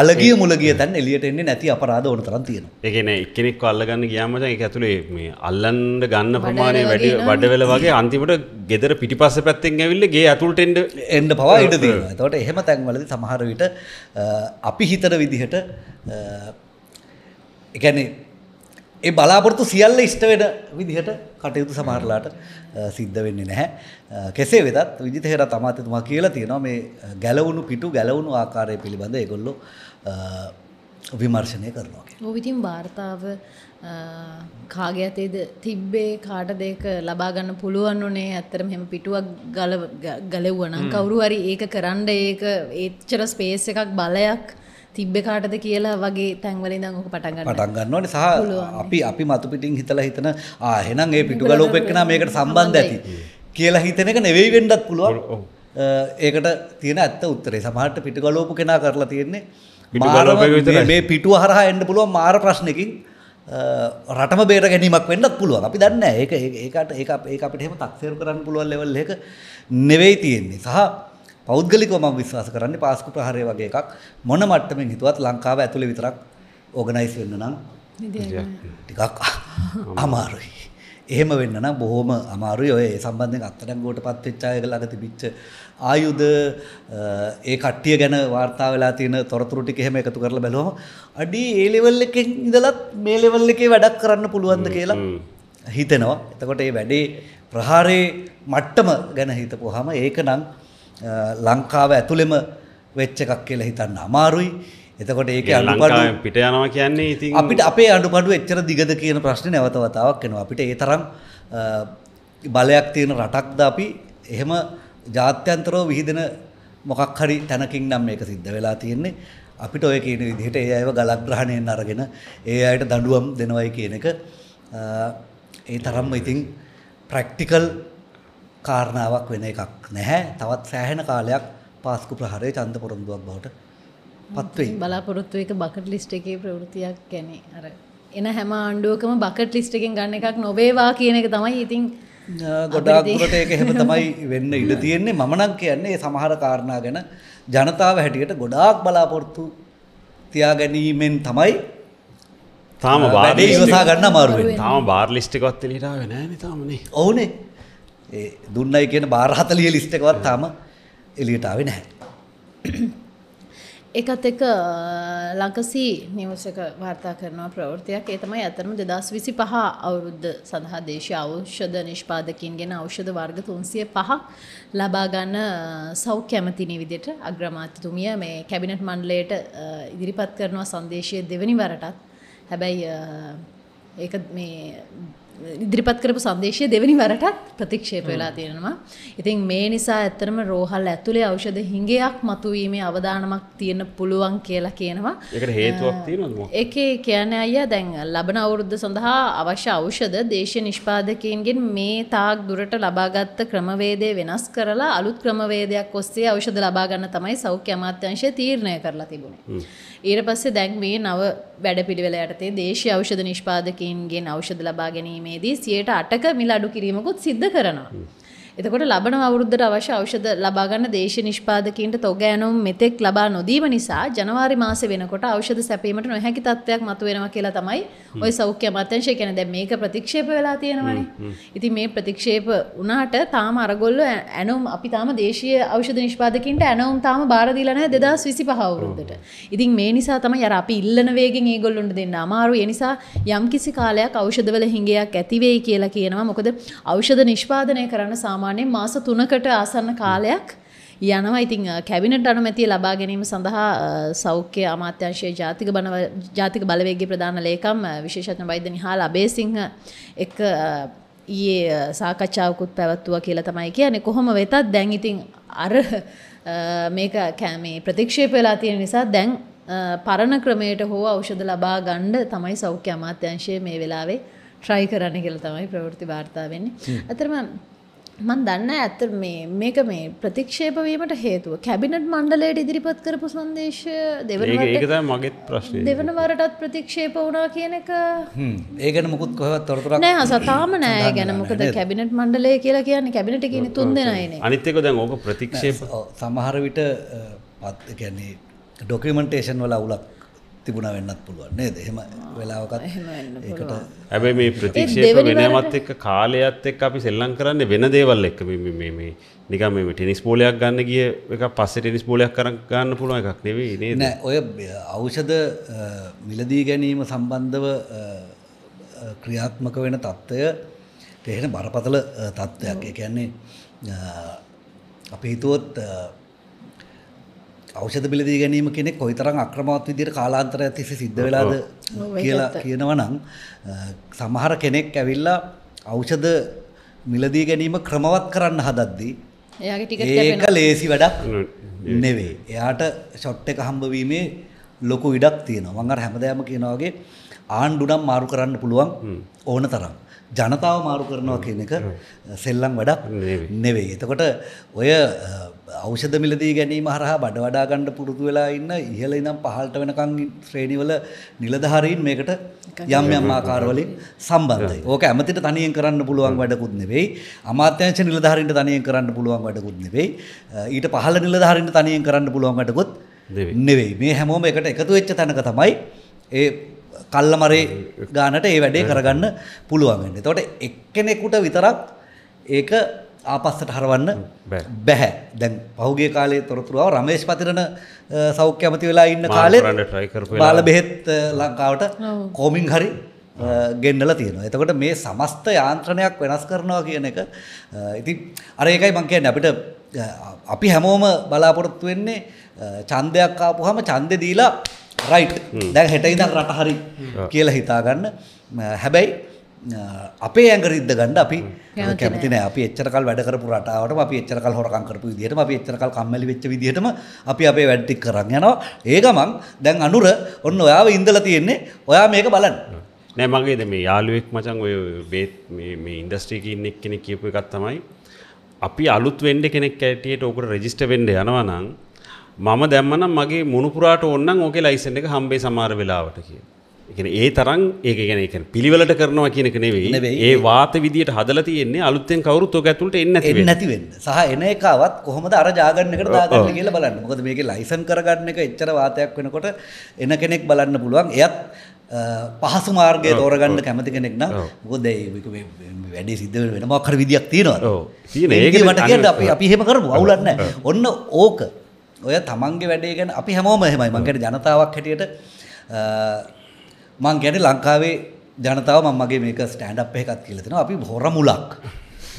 අලගිය මුලගිය තැන් එලියට එන්නේ නැති අපරාධ ඕන තරන් තියෙනවා ඒකන එක්කෙනෙක් අල්ලගන්න ගියාමට එක ඇතුළේ මේ අල්ලන්ඩ ගන්න ප්‍රමාණය වැඩි වඩවෙල වගේ අන්තිමට ගෙදර පිටිපස්ස පැත්තෙන් ඇවිල්ලගේ ඇතුළට එන්ඩ එන්ඩ පවා ඉඩ තියෙනවා තවට එහෙම තැන්වලද සමහර විට අපි හිතර විදිහට එකැනෙ ඒ බලාපොරතු සියල්ල ඉෂ්ට වෙන විදිහට කටයුතු සමහරලාට සිද්ධ වෙන්නේ නැහැ කෙසේ වෙතත් විජිතහෙර තමාතතුමා කියලා තියෙනවා මේ ගැලවුණු පිටු ගැලවුණු ආකාරය පිළිබඳ ඒගොල්ලො විමර්ශනය කරනවා ඔවිතින් වාර්තාව කාගේ ඇතේද තිබ්බේ කාට දෙක ලබාගන්න පුළුවන් වනේ ඇත්තරම හෙම පිටුවක් ගල ගලව්වනම් කවුරු හරි ඒක කරන්න ඒක ඒච්චර ස්පේස් එකක් බලයක් තිබ්බ කාටද කියලා වගේ තැන්වල ඉඳන් ඕක පටන් ගන්න. පටන් ගන්න ඕනේ සහ අපි අපි මතු පිටින් හිතලා හිතන ආ එහෙනම් ඒ පිටුගලෝප එක්කනා මේකට සම්බන්ධ ඇති කියලා හිතන එක නෙවෙයි වෙන්නත් පුළුවන්. ඒකට තියෙන ඇත්ත උත්තරේ සමහරට පිටුගලෝප කෙනා කරලා තියෙන්නේ මේ පිටුව හරහා එන්න පුළුවන් මාර ප්‍රශ්නකින් රටම බේර ගැනීමක් වෙන්නත් පුළුවන් අපි දන්න ඒක ඒකට ඒ අපිට එහෙම තක්සේරු කරන්න පුළුවන් ලෙවල් එක නෙවෙයි තියෙන්නේ සහ පෞද්ගලිකව මම විශ්වාස කරන්නේ පාස්කු ප්‍රහාරය වගේ එකක් මොන මට්ටමින් හිතුවත් ලංකාව ඇතුලේ විතරක් ඕගනයිස් වෙන්න නම් ටිකක් අමාරුයි. එහෙම වෙන්න නම් බොහොම අමාරුයි ඔය සම්බන්ධයෙන් අත්අඩංගුවට පත් වෙච්ච අය ළඟ තිබිච්ච ආයුධ ඒ කට්ටිය ගැන වාර්තා වෙලා තියෙන තොරතුරු ටික එහෙම එකතු කරලා බැලුවම අඩි ඒ ලෙවල් එකෙන් ඉඳලත් මේ ලෙවල් එකේ වැඩක් කරන්න පුළුවන්ද කියලා හිතෙනවා. එතකොට මේ වැඩේ ප්‍රහාරේ මට්ටම ගැන හිතපුවාම ඒක නම් ලංකාව ඇතුළෙම වෙච්ච එකක් කියලා හිතන්න අමාරුයි. එතකොට ඒක අනුපඩු පිට යනවා කියන්නේ ඉතින් අපිට අපේ අනුපඩු එච්චර දිගද කියන ප්‍රශ්නේ නැවත වතාවක් එනවා. අපිට ඒ තරම් බලයක් තියෙන රටක්ද අපි එහෙම ජාත්‍යන්තරව විහිදෙන මොකක් හරි තැනකින් නම් මේක සිද්ධ වෙලා තියෙන්නේ. අපිට ඔය කියන විදිහට ඒ අයව ගලග්‍රහණයෙන් අරගෙන ඒ අයට දඬුවම් දෙනවයි කියන එක ඒ තරම්ම ඉතින් ප්‍රැක්ටිකල් කාරණාවක් වෙන එකක් නැහැ. තවත් සෑහෙන කාලයක් පාස්කු ප්‍රහාරයේ ඡන්ද පොරොන්දුවක් බවට පත්වෙයි. බලාපොරොත්තු එක බකට් ලිස්ට් එකේ ප්‍රවෘත්තියක් කියන්නේ අර එන හැම ආණ්ඩුවකම බකට් ලිස්ට් එකෙන් ගන්න එකක් නොවේවා කියන එක තමයි ඉතින් ගොඩාක්ගොට ඒක එහෙම තමයි [laughs] වෙන්න ඉඩ තියෙන්නේ මමනක් කියන්නේ සමහර කාරණා ගැන ජනතාව හැටියට ගොඩාක් බලාපොරොත්තු තියාගැනීමෙන් තමයි තාම බාඩ ඉවසා ගන්න මාරුවෙන් තාම බාර් ලිස්ටිකවත් එලිටාව නෑන තාමනේ ඕනේ ඒ දුන්නයි කියන බාරහතලිය ලිස්ට එකවත් තාම එලියට ආවේ නැහැ. එකත් එක ලඟසී නිවස එක වාර්තා කරනවා ප්‍රවෘත්තියක් ඒ තමයි ඇතරම 2025 අවුරුද්ද සඳහා දේශීය ඖෂධ නිෂ්පාදකින්ගෙන ඖෂධ වර්ග 305ක් ලබා ගන්න සෞඛ්‍ය ඇමතිනිය විදිහට අග්‍රාමාත්‍යතුමිය මේ කැබිනට් මණ්ඩලයට ඉදිරිපත් කරනවා සංදේශයේ දෙවෙනි වරටත්. හැබැයි ඒක මේ ඉදිරිපත් කරපු සංදේශය දෙවනි වරටත් ප්‍රතික්ෂේප වෙලා තියෙනවා. ඉතින් මේ නිසා ඇත්තරම රෝහල් ඇතුලේ ඖෂධ හිඟයක් මතුවීමේ අවදානමක් තියෙන්න පුළුවන් කියලා කියනවා. ඒකට හේතුවක් තියෙනවද? ඒකේ කියන්නේ අයියා දැන් ලබන අවුරුද්ද සඳහා අවශ්‍ය ඖෂධ දේශීය නිෂ්පාදකයන්ගෙන් මේ තාක් දුරට ලබාගත් ක්‍රමවේදය වෙනස් කරලා අලුත් ක්‍රමවේදයක් ඔස්සේ ඖෂධ ලබා ගන්න තමයි සෞඛ්‍ය අමාත්‍යාංශය තීරණය කරලා තිබුණේ. ඊට පස්සේ දැන් මේ නව වැඩපිළිවෙල යටතේ දේශීය ඖෂධ නිෂ්පාදකයින්ගෙන් ඖෂධ ලබා ගැනීමේදී 8% මිල අඩු කිරීමකුත් සිද්ධ කරනවා. එතකොට ලබන අවුරුද්දට අවශ්‍ය ඖෂධ ලබා ගන්න දේශ නිෂ්පාදකීන්ට තොගෑනුම් මෙතෙක් ලබා නොදීම නිසා ජනවාරි මාසේ වෙනකොට ඖෂධ සැපීමට නොහැකි තත්ත්වයක් මතුවෙනවා කියලා තමයි ওই සෞඛ්‍ය අමාත්‍යාංශය කියන්නේ දැන් මේක ප්‍රතික්ෂේප වෙලා තියෙනවානේ. ඉතින් මේ ප්‍රතික්ෂේප වුණාට තාම අරගොල්ලෝ ඇනොම් අපි තාම දේශීය ඖෂධ නිෂ්පාදකීන්ට ඇනොම් තාම බාර දීලා නැහැ 2025 අවුරුද්දට. ඉතින් මේ නිසා තමයි අර අපි ඉල්ලන වේගෙන් ඒගොල්ලොන්ට දෙන්න අමාරු. ඒ නිසා යම්කිසි කාලයක් ඖෂධවල හිඟයක් ඇති වෙයි කියලා කියනවා. මොකද ඖෂධ නිෂ්පාදනය කරන්න සාමාන්‍ය සාමාන්‍යයෙන් මාස තුනකට ආසන්න කාලයක් යනවා ඉතිං කැබිනට අනුමැතිය ලබා ගැනීම සඳහා සෞඛ්‍ය අමාත්‍යංශයේ ජාතික බන ජාතික බලවේගේ ප්‍රධාන ලේකම් විශේෂඥ වෛද්‍ය නිහාල් අබේසිංහ එක ඊයේ සාකච්ඡාවකුත් පැවැත්තුවා කියලා තමයි කියන්නේ කොහොම වෙතත් දැන් ඉතින් අර මේක කෑමේ ප්‍රතික්ෂේප වෙලා තියෙන නිසා දැන් පරණ ක්‍රමයට හෝ ඖෂධ ලබා ගන්න තමයි සෞඛ්‍ය අමාත්‍යංශය මේ වෙලාවේ ට්‍රයි කරන්න කියලා තමයි ප්‍රවෘත්ති වාර්තා වෙන්නේ. අතරම මන් දන්න ඇත්ත මේ මේක මේ ප්‍රතික්ෂේපවීමට හේතුව කැබිනට් මණ්ඩලයට ඉදිරිපත් කරපු සංදේශ දෙවනඒකත මගේත් ප්‍රශ්න දෙවන වරටත් ප්‍රතික්ෂේප වුණා කියනක ඒකන මුකුත් කොහත් තොරතුර නෑ සතාම නෑ ගැන මොකද කැබිනට් මණ්ඩලය කියලා කියන්නේ කැබිනට කියන තුන් දෙනයින අනිත්තක දැන් ඕක ප්‍රතික්ෂේප සමහර විට පත් ගැන්නේ ඩොක්‍රමෙන්ටේෂන් වල අවුලක් තිබුණ වෙන්නත් පුළුවන් නේද එහෙම වෙලාවකත් ඒකට හැබැයි මේ ප්‍රතික්ෂේප වෙනවත් එක්ක කාලයත් එක්ක අපි සෙල්ලම් කරන්නේ වෙන දේවල් එක්ක මේ මේ මේ නිකන් මේ ටෙනිස් බෝලයක් ගන්න ගිය එකක් පස්සේ ටෙනිස් බෝලයක් කරන් ගන්න පුළුවන් එකක් නෙවෙයි නේද නෑ ඔය ඖෂධ මිලදී ගැනීම සම්බන්ධව ක්‍රියාත්මක වෙන తত্ত্বය තේරෙන බරපතල తত্ত্বයක් ඒ කියන්නේ අපි හිතුවොත් ෞෂධ බිලදී ගැනීම කෙනෙක් කොයිතරම් අක්‍රමාත් විදියට කාලාන්තරය තිස්සේ සිද්ධ වෙලාද කියලා කියනවා නම් සමහර කෙනෙක් ඇවිල්ලා ඖෂධ මිලදී ගැනීම ක්‍රමවත් කරන්න හදද්දී ඒක ලේසි වැඩක් නෙවෙයි. එයාට ෂොට් එක හම්බවීමේ ලොකු ඉඩක් තියෙනවා. මම අර හැමදාම කියනවා වගේ ආණ්ඩු නම් මාරු කරන්න පුළුවන් ඕන තරම්. ජනතාව මාරු කරනවා කියන එක සෙල්ලම් වැඩක් නෙවෙයි. එතකොට ඔය ෞෂධ මිලදී ගැනීම හරහා බඩ වඩා ගණ්ඩ පුරුදු වෙලා ඉන්න ඉහල ඉනම් පහල්ට වෙනකං ශ්‍රේණිවල නිලධහරීන් මේකට යම් යම් ආකාරවලින් සම්බන්ධයි ඕක ඇමතිට තනියෙන් කරන්න පුළුවන් වැඩකුත් නෙවෙයි අමාත්‍යංශ නිලධාරීන්ට තනියෙන් කරන්න පුළුවන් වැඩකුත් නෙවෙයි ඊට පහල නිලධාරීන්ට තනියෙන් කරන්න පුළුවන් වැඩකුත් නෙවෙයි මේ හැමෝම එකට එකතු වෙච්ච තැනක තමයි ඒ කල්ලමරේ ගානට ඒ වැඩේ කරගන්න පුළුවන්ගන්න තොට එක්කෙනෙකුට විතරක් ඒක ආපස්සට හරවන්න බැහැ දැන් පහුගේ කාලේ තොරතුරාව රමේශ් පතිරණ සෞඛ්‍ය ඇමති වෙලා ඉන්න කාලෙත් බාල බෙහෙත් ලංකාවට කෝමින් හරි ගෙන්ඩල තියෙනවා. එතකොට මේ සමස්ත යාන්ත්‍රණයක් වෙනස් කරනවා කියන එක ඉති අර ඒකයි මං කියන්නේ අපිට අපි හැමෝම බලාපොරොත්තු වෙන්නේ ඡන්දයක් ආපුවාම ඡන්දේ දීලා රයිට් දැන් හෙට ඉඳන් රට හරි කියලා හිතාගන්න. හැබැයි අපේ ඇඟරිද්ද ගණ්ඩ අපි කැමතින අපි එච්චරකල් වැඩකරපු රටාවට අපි එච්චරකල් හොරකම් කරපු විදිහට අපි එච්චරකල් කම්මැලි වෙච්ච විදිහටම අපි අපේ වැඩටික් කරන්න යනවා ඒ ගමන් දැන් අනුර ඔන්න ඔයාව ඉඳලා තියෙන්නේ ඔයා මේක බලන්න නෑ මගේද මේ යාළුවෙක් මචන් ඔය බේත් මේ ඉන්දස්ට්‍රීක ඉන්නෙක් කෙනෙක් කියපු එකත් තමයි අපි අලුත් වෙන්ඩ කෙනෙක් ඇටියට ඕකට රෙජිස්ට වෙන්ඩ යනවනං මම දැම්මනම් මගේ මුණපුරාට ඔන්න ඕකේ ලයිසන් එක හම්බේ සමාර වෙලාවට කියලා ඒ තරන් ඒක ගැන එක පිළිවලට කරනවා කියනක නෙවේ ඒ වාත විදිට හදල තියන්නේ අලුත්තෙන් කවරුත් ෝ ඇතුට එන්න නැතිවෙන්න සහ එන එකවත් කොහොමද අර ජාගන්නකට දාගන්න කියලා බලන්න මොකද මේක ලයිසන් කරගන්න එක එච්චර වාතයක් වෙනකොට එන කෙනෙක් බලන්න පුළුවන් එයත් පහසු මාර්ගය තෝරගන්න කැමති කෙනෙක් නම් ගොද වැඩි සිද්ධ වෙන මක්කර විදියක් තියෙනවා ඒ මට කියට අපි අපි හෙම කරපු අවුලන්න ඔන්න ඕක ඔය තමන්ගේ වැඩේ ගැන අපි හැමෝම හෙමයි මංකට ජනතාවක් හැටියට මං ගැන ලංකාවේ ජනතාව මගේ මේක ස්ටෑන්ඩ් එකත් කියලතින අපි හොර මුලක්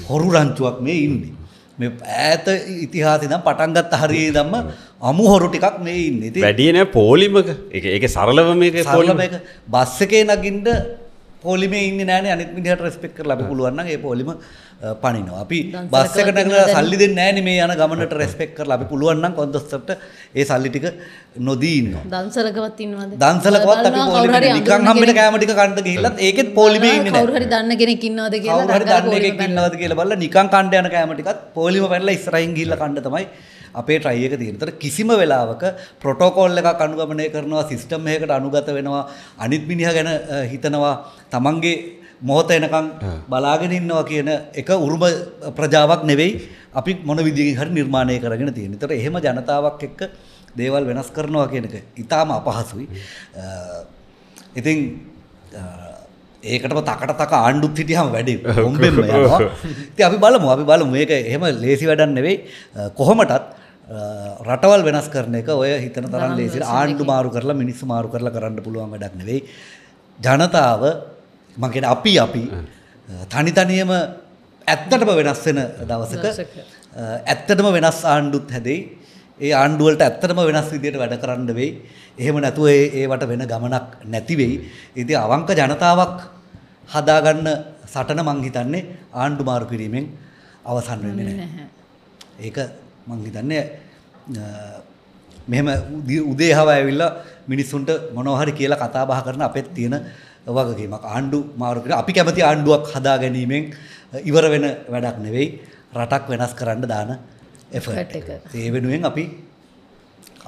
හොරු රංචුවක් මේ ඉන්නේ මේ ඇත ඉතිහාසින පටන්ගත් හරිය දම්ම අමු හොරු ටිකක් මේ ඉන්න වැඩියන පෝලිමක එක සරලව මේක සරලම බස්ස එකේ නගින්ට පොලිම ඉන්න නෑන අනිත් මිනිහට රෙස්පෙක් කරලා අපි පුළුවන් නම් ඒ පොලිම පනිනවා. අපි බස් එකට නැගලා සල්ලි දෙන්නේ නෑනේ මේ යන ගමනට රෙස්පෙක් කරලා අපි පුළුවන් නම් කොන්දොස්තරට ඒ සල්ලි ටික නොදී ඉන්නවා. දන්සලකවත් ඉන්නවද? දන්සලකවත් අපි පොලිම නිකන් හම්බෙන කෑම ටික කන්න ගිහිල්ලත් ඒකෙත් පොලිමේ ඉන්නේ නෑ. කවුරු හරි දන්න කෙනෙක් ඉන්නවද කියලා කවුරු හරි දන්න කෙනෙක් ඉන්නවද කියලා බලලා නිකන් කන්න යන කෑම ටිකත් පොලිම පැනලා ඉස්සරහින් ගිහිල්ලා කන්න තමයි අපේ ට්‍රයියක තියෙනතර කිසිම වෙලාවක ප්‍රොටෝකෝල් එක අනුගමනය කරනවා සිිස්ටම් හකට අනුගත වෙනවා අනිත් මිනිහ ගැන හිතනවා තමන්ගේ මොහොත එනකං බලාගෙන ඉන්නවා කියන එක උරුම ප්‍රජාවක් නෙවෙයි අපි මොන විදිහි හරි නිර්මාණය කරගෙන තියෙන. ඒතර එහෙම ජනතාවක් එක්ක දේවල් වෙනස් කරනවා කියන එක ඊටාම අපහසුයි. ඉතින් ඒකටම තකට තක ආණ්ඩුත් හිටියම වැඩි [laughs] හොම්බෙම යනවා. ඉතින් අපි බලමු අපි බලමු මේක එහෙම ලේසි වැඩක් නෙවෙයි. කොහොමටත් රටවල් වෙනස් කරන එක ඔය හිතන තරන් ලේසිට ආණ්ඩු මාරු කරලා මිනිස්සු මාරු කරලා කරන්න පුළුවන් වැඩක් නෙවෙයි. ජනතාව මකට අපි අපි තනි තනියම ඇත්තටම වෙනස් වෙන දවසක ඇත්තටම වෙනස් ආණ්ඩුත් හැදෙයි. ඒ ආණ්ඩුවලට ඇත්තටම වෙනස් විදියට වැඩ කරන්න වෙයි. එහෙම නැතුව ඒවට වෙන ගමනක් නැති වෙයි. ඉතින් අවංක ජනතාවක් හදාගන්න සටන මං හිතන්නේ ආණ්ඩු මාරු කිරීමෙන් අවසන් වෙන්නේ නැහැ. ඒක මං හිතන්නේ මෙහෙම උදේහව ඇවිල්ලා මිනිස්සුන්ට මොනවහරි කියලා කතා බහ කරන අපෙත් තියෙන වගකීමක් ආණ්ඩු මාරුකට අපි කැමති ආණ්ඩුවක් හදා ගැනීමෙන් ඉවර වෙන වැඩක් නෙවෙයි රටක් වෙනස් කරන්න දාන එෆට් එක. ඒ වෙනුවෙන් අපි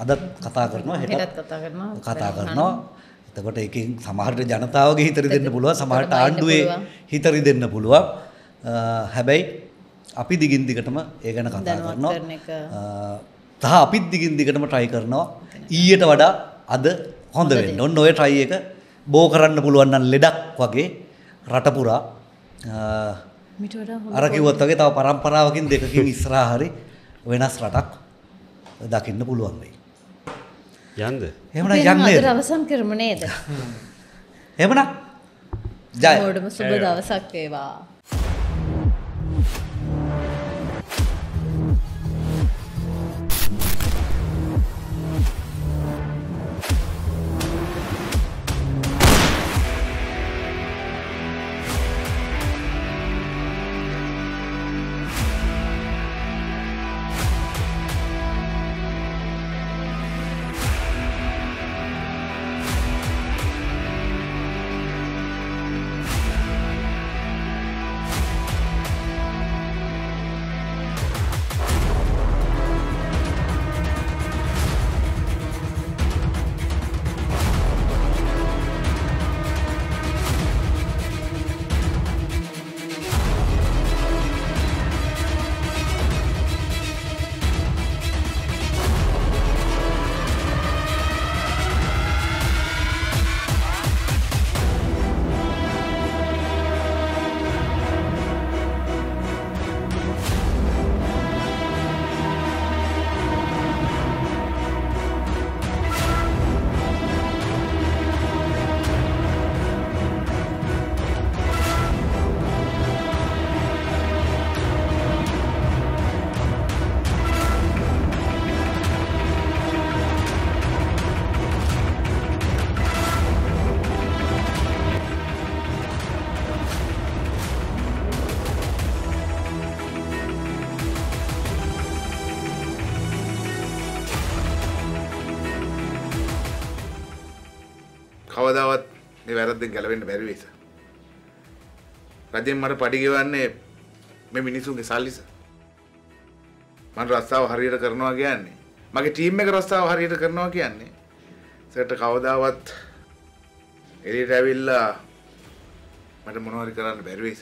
අදත් කතා කරනවා හෙටත් කතා කරනවා කතා කරනවා. එතකොට එකෙන් සමහරට ජනතාවගේ හිතරි දෙන්න පුළුවන් සමහරට ආණ්ඩුවේ හිතරි දෙන්න පුළුවන්. හැබැයි අපි දිගින් දිගටම ඒ ගැන කතා කරනවා තහ අපිත් දිගින් දිගටම ට්‍රයි කරනවා ඊයට වඩා අද හොඳ වෙන්න ඔන්න ඔය ට්‍රයි එක බෝ කරන්න පුළුවන්නන් ලෙඩක් වගේ රටපුරා අරකිවත් වගේ තව පරම්පරාවකින් දෙකකින් ඉස්රාහරි වෙනස් රටක් දකින්න පුළුවන් වෙයි. යන්ද එම යන්න අවසන් කරමනේද එමන ජයෝඩම සුබ දවසක් වේවා මේ වැරද්දෙන් ගැලවෙන්න බැරි වෙයිස. රජෙන් මට පඩි ගෙවන්නේ මේ මිනිසුන්ගේ සල්ලිස. මම රස්සාව හරියට කරනවා කියන්නේ. මගේ ටීම් එක රස්සාව හරියට කරනවා කියන්නේ. සර්ට කවදාවත් එළියට ඇවිල්ලා මට මොනවරි කරන්න බැරි වෙයිස.